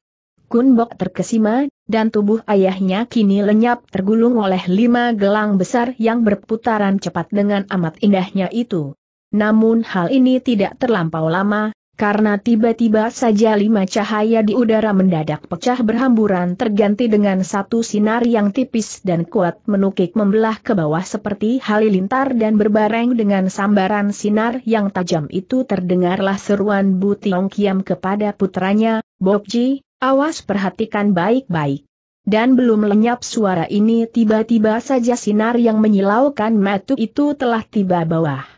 Kunbok terkesima, dan tubuh ayahnya kini lenyap tergulung oleh lima gelang besar yang berputaran cepat dengan amat indahnya itu. Namun hal ini tidak terlampau lama, karena tiba-tiba saja lima cahaya di udara mendadak pecah berhamburan terganti dengan satu sinar yang tipis dan kuat menukik membelah ke bawah seperti halilintar dan berbareng dengan sambaran sinar yang tajam itu terdengarlah seruan Bu Tiong Kiam kepada putranya, Bokji, awas perhatikan baik-baik. Dan belum lenyap suara ini tiba-tiba saja sinar yang menyilaukan matu itu telah tiba bawah.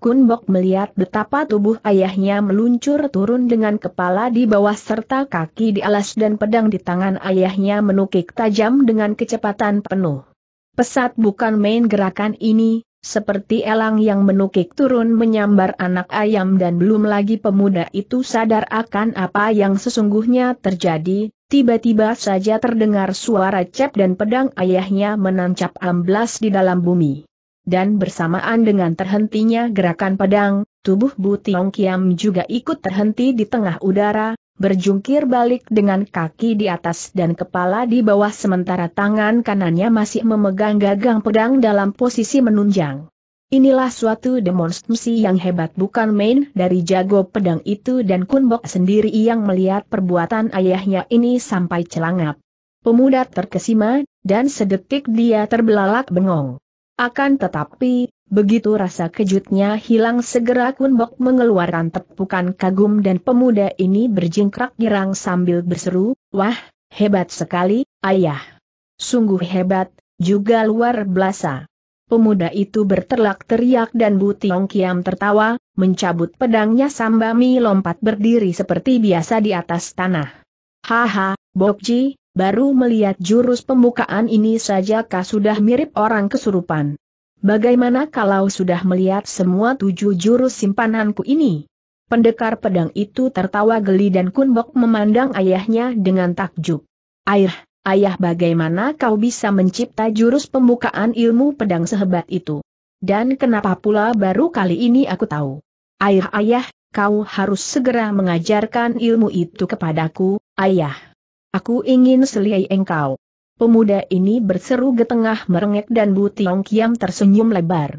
Kunbok melihat betapa tubuh ayahnya meluncur turun dengan kepala di bawah serta kaki di alas dan pedang di tangan ayahnya menukik tajam dengan kecepatan penuh. Pesat bukan main gerakan ini, seperti elang yang menukik turun menyambar anak ayam dan belum lagi pemuda itu sadar akan apa yang sesungguhnya terjadi, tiba-tiba saja terdengar suara cep dan pedang ayahnya menancap amblas di dalam bumi dan bersamaan dengan terhentinya gerakan pedang, tubuh Bu Tiong Kiam juga ikut terhenti di tengah udara, berjungkir balik dengan kaki di atas dan kepala di bawah sementara tangan kanannya masih memegang gagang pedang dalam posisi menunjang. Inilah suatu demonstrasi yang hebat bukan main dari jago pedang itu dan Kunbok sendiri yang melihat perbuatan ayahnya ini sampai celangap. Pemuda terkesima, dan sedetik dia terbelalak bengong. Akan tetapi, begitu rasa kejutnya hilang segera Kunbok mengeluarkan tepukan kagum dan pemuda ini berjingkrak girang sambil berseru, Wah, hebat sekali, ayah. Sungguh hebat, juga luar biasa. Pemuda itu berterlak teriak dan Bu Kiam tertawa, mencabut pedangnya sambami lompat berdiri seperti biasa di atas tanah. Haha, Bokji, baru melihat jurus pembukaan ini saja kah sudah mirip orang kesurupan. Bagaimana kalau sudah melihat semua tujuh jurus simpananku ini? Pendekar pedang itu tertawa geli dan Kunbok memandang ayahnya dengan takjub. Ayah, ayah bagaimana kau bisa mencipta jurus pembukaan ilmu pedang sehebat itu? Dan kenapa pula baru kali ini aku tahu? Ayah, ayah, kau harus segera mengajarkan ilmu itu kepadaku, ayah. Aku ingin seliai engkau. Pemuda ini berseru getengah merengek dan Bu Tiong Kiam tersenyum lebar.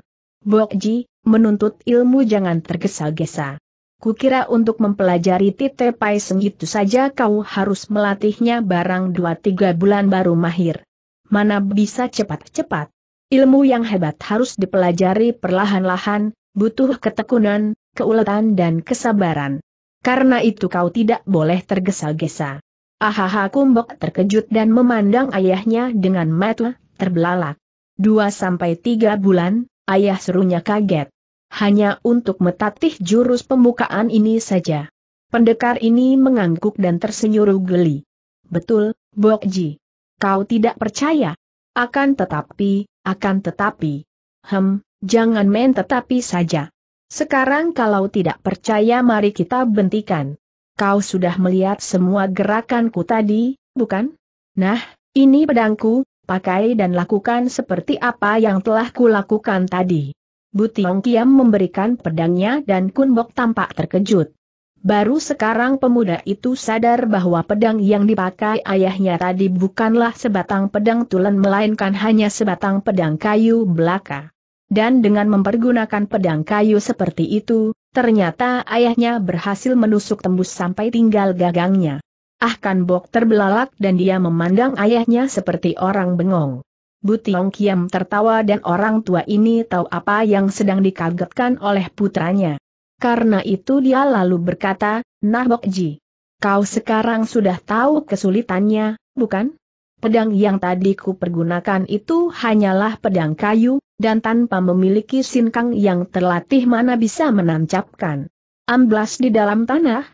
Ji, menuntut ilmu jangan tergesa-gesa. Kukira untuk mempelajari tite Seng itu saja kau harus melatihnya barang 2-3 bulan baru mahir. Mana bisa cepat-cepat. Ilmu yang hebat harus dipelajari perlahan-lahan, butuh ketekunan, keuletan dan kesabaran. Karena itu kau tidak boleh tergesa-gesa. Ahaha Kumbok terkejut dan memandang ayahnya dengan mata terbelalak. Dua sampai tiga bulan, ayah serunya kaget. Hanya untuk metatih jurus pembukaan ini saja. Pendekar ini mengangguk dan tersenyum geli. Betul, Bokji. Kau tidak percaya? Akan tetapi, akan tetapi. Hem, jangan main tetapi saja. Sekarang kalau tidak percaya mari kita bentikan. Kau sudah melihat semua gerakanku tadi, bukan? Nah, ini pedangku, pakai dan lakukan seperti apa yang telah kulakukan tadi. Butiong Kiam memberikan pedangnya dan Kunbok tampak terkejut. Baru sekarang pemuda itu sadar bahwa pedang yang dipakai ayahnya tadi bukanlah sebatang pedang tulen melainkan hanya sebatang pedang kayu belaka. Dan dengan mempergunakan pedang kayu seperti itu, Ternyata ayahnya berhasil menusuk tembus sampai tinggal gagangnya. Ah Kan Bok terbelalak dan dia memandang ayahnya seperti orang bengong. Butiong Kiam tertawa dan orang tua ini tahu apa yang sedang dikagetkan oleh putranya. Karena itu dia lalu berkata, Nah Bok Ji, kau sekarang sudah tahu kesulitannya, bukan? Pedang yang tadi ku pergunakan itu hanyalah pedang kayu, dan tanpa memiliki sinkang yang terlatih mana bisa menancapkan amblas di dalam tanah.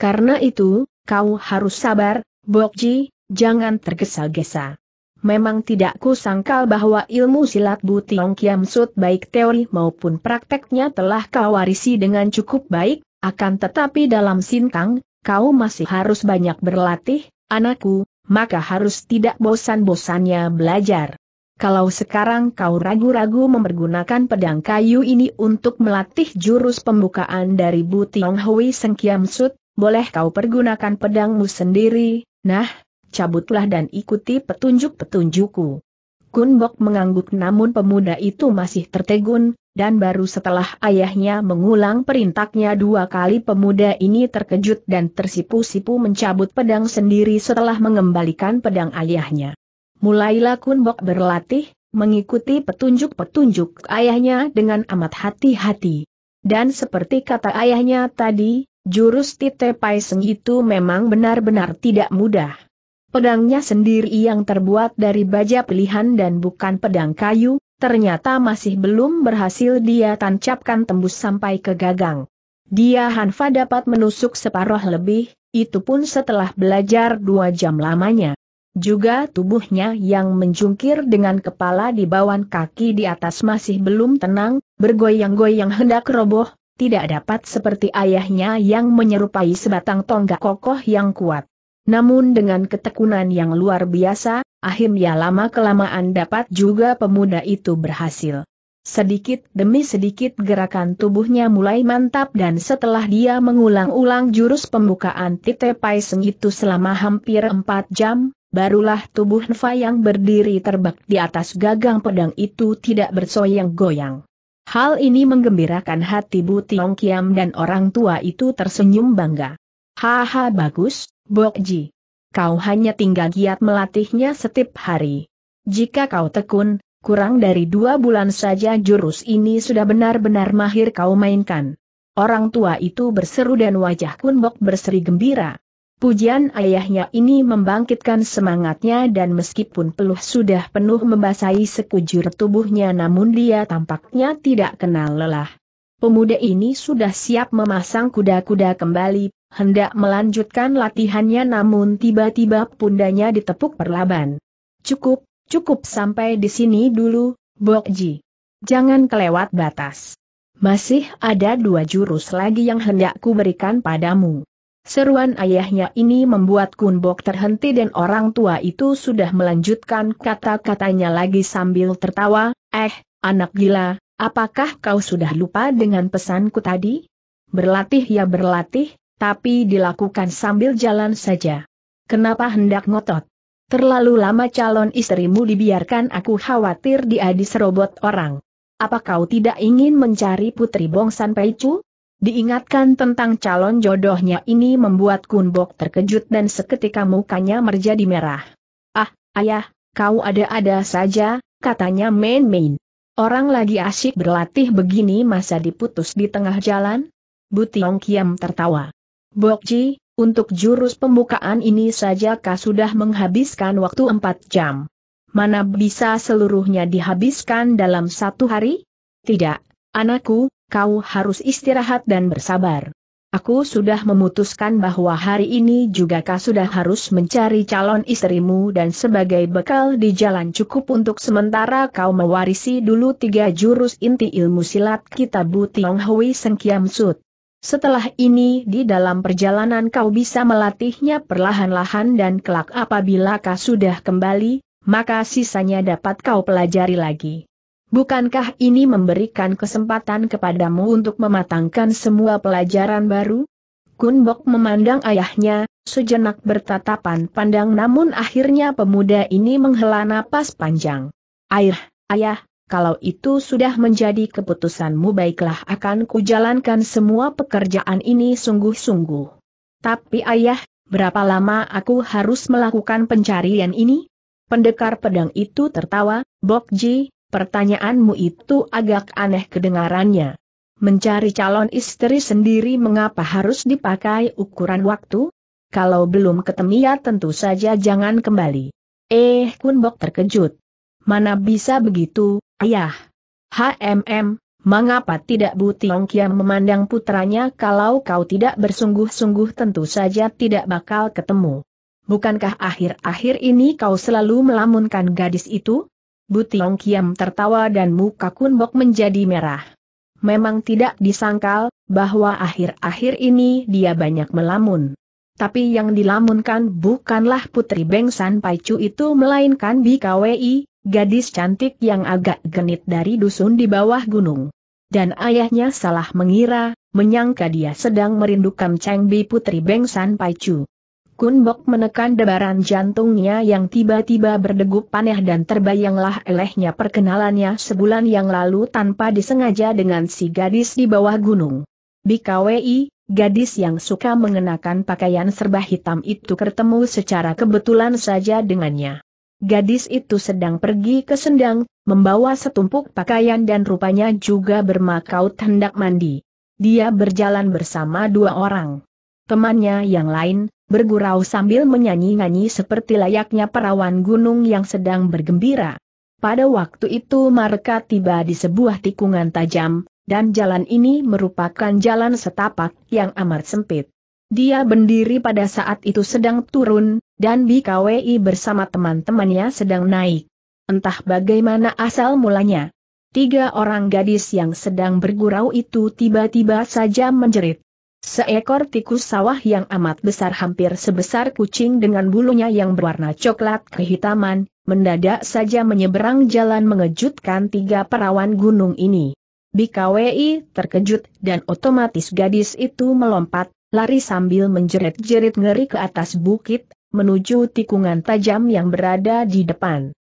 Karena itu, kau harus sabar, Bokji, jangan tergesa-gesa. Memang tidak kusangkal bahwa ilmu silat Butiong Kiam Sut baik teori maupun prakteknya telah kau warisi dengan cukup baik, akan tetapi dalam sinkang, kau masih harus banyak berlatih, anakku, maka harus tidak bosan-bosannya belajar. Kalau sekarang kau ragu-ragu mempergunakan pedang kayu ini untuk melatih jurus pembukaan dari Butiong Hui Kiam Sut, boleh kau pergunakan pedangmu sendiri, nah, cabutlah dan ikuti petunjuk-petunjukku. Kun Bok mengangguk namun pemuda itu masih tertegun, dan baru setelah ayahnya mengulang perintahnya dua kali pemuda ini terkejut dan tersipu-sipu mencabut pedang sendiri setelah mengembalikan pedang ayahnya. Mulailah Kunbok berlatih, mengikuti petunjuk-petunjuk ayahnya dengan amat hati-hati. Dan seperti kata ayahnya tadi, jurus Tite Paiseng itu memang benar-benar tidak mudah. Pedangnya sendiri yang terbuat dari baja pilihan dan bukan pedang kayu, ternyata masih belum berhasil dia tancapkan tembus sampai ke gagang. Dia Hanfa dapat menusuk separuh lebih, itu pun setelah belajar dua jam lamanya. Juga tubuhnya yang menjungkir dengan kepala di bawah kaki di atas masih belum tenang, bergoyang-goyang hendak roboh, tidak dapat seperti ayahnya yang menyerupai sebatang tonggak kokoh yang kuat. Namun dengan ketekunan yang luar biasa, akhirnya lama-kelamaan dapat juga pemuda itu berhasil. Sedikit demi sedikit gerakan tubuhnya mulai mantap dan setelah dia mengulang-ulang jurus pembukaan titepai Seng itu selama hampir 4 jam, barulah tubuh Nfa yang berdiri terbak di atas gagang pedang itu tidak bersoyang-goyang. Hal ini menggembirakan hati Bu Tiong Kiam dan orang tua itu tersenyum bangga. Haha bagus, Ji. Kau hanya tinggal giat melatihnya setiap hari. Jika kau tekun, kurang dari dua bulan saja jurus ini sudah benar-benar mahir kau mainkan. Orang tua itu berseru dan wajah Kun Bok berseri gembira. Pujian ayahnya ini membangkitkan semangatnya dan meskipun peluh sudah penuh membasahi sekujur tubuhnya namun dia tampaknya tidak kenal lelah. Pemuda ini sudah siap memasang kuda-kuda kembali, hendak melanjutkan latihannya namun tiba-tiba pundanya ditepuk perlaban. Cukup, cukup sampai di sini dulu, Bokji. Jangan kelewat batas. Masih ada dua jurus lagi yang hendak kuberikan padamu. Seruan ayahnya ini membuat Kunbok terhenti dan orang tua itu sudah melanjutkan kata-katanya lagi sambil tertawa, eh, anak gila, apakah kau sudah lupa dengan pesanku tadi? Berlatih ya berlatih, tapi dilakukan sambil jalan saja. Kenapa hendak ngotot? Terlalu lama calon istrimu dibiarkan aku khawatir dia diserobot orang. Apa kau tidak ingin mencari putri bongsan Chu? Diingatkan tentang calon jodohnya ini membuat Kunbok terkejut dan seketika mukanya menjadi merah. Ah, ayah, kau ada-ada saja, katanya main-main. Orang lagi asyik berlatih begini masa diputus di tengah jalan? Butiong Kiam tertawa. Bokji, untuk jurus pembukaan ini saja kau sudah menghabiskan waktu 4 jam. Mana bisa seluruhnya dihabiskan dalam satu hari? Tidak, anakku, kau harus istirahat dan bersabar. Aku sudah memutuskan bahwa hari ini juga kau sudah harus mencari calon istrimu dan sebagai bekal di jalan cukup untuk sementara kau mewarisi dulu tiga jurus inti ilmu silat Kitabu Seng Sengkiam Sut. Setelah ini di dalam perjalanan kau bisa melatihnya perlahan-lahan dan kelak apabila kau sudah kembali, maka sisanya dapat kau pelajari lagi. Bukankah ini memberikan kesempatan kepadamu untuk mematangkan semua pelajaran baru? Kunbok memandang ayahnya, sejenak bertatapan pandang namun akhirnya pemuda ini menghela napas panjang. Air, ayah, kalau itu sudah menjadi keputusanmu baiklah akan kujalankan semua pekerjaan ini sungguh-sungguh. Tapi ayah, berapa lama aku harus melakukan pencarian ini? Pendekar pedang itu tertawa, Bokji, Pertanyaanmu itu agak aneh kedengarannya. Mencari calon istri sendiri mengapa harus dipakai ukuran waktu? Kalau belum ketemu ya tentu saja jangan kembali. Eh Kunbok terkejut. Mana bisa begitu, ayah? HMM, mengapa tidak Bu Tiong memandang putranya kalau kau tidak bersungguh-sungguh tentu saja tidak bakal ketemu. Bukankah akhir-akhir ini kau selalu melamunkan gadis itu? Butiong Kiam tertawa dan muka Kunbok menjadi merah. Memang tidak disangkal, bahwa akhir-akhir ini dia banyak melamun. Tapi yang dilamunkan bukanlah Putri Bengsan Paicu itu melainkan BKWI, gadis cantik yang agak genit dari dusun di bawah gunung. Dan ayahnya salah mengira, menyangka dia sedang merindukan Cheng Bi Putri Bengsan Paicu. Kun Bok menekan debaran jantungnya yang tiba-tiba berdegup panah dan terbayanglah elehnya perkenalannya sebulan yang lalu tanpa disengaja dengan si gadis di bawah gunung. Bikawi, gadis yang suka mengenakan pakaian serba hitam itu bertemu secara kebetulan saja dengannya. Gadis itu sedang pergi ke sendang, membawa setumpuk pakaian dan rupanya juga bermakaut hendak mandi. Dia berjalan bersama dua orang. Temannya yang lain, bergurau sambil menyanyi-nyanyi seperti layaknya perawan gunung yang sedang bergembira. Pada waktu itu mereka tiba di sebuah tikungan tajam, dan jalan ini merupakan jalan setapak yang amat sempit. Dia berdiri pada saat itu sedang turun, dan BKWI bersama teman-temannya sedang naik. Entah bagaimana asal mulanya. Tiga orang gadis yang sedang bergurau itu tiba-tiba saja menjerit. Seekor tikus sawah yang amat besar hampir sebesar kucing dengan bulunya yang berwarna coklat kehitaman, mendadak saja menyeberang jalan mengejutkan tiga perawan gunung ini. BKWI terkejut dan otomatis gadis itu melompat, lari sambil menjerit-jerit ngeri ke atas bukit, menuju tikungan tajam yang berada di depan.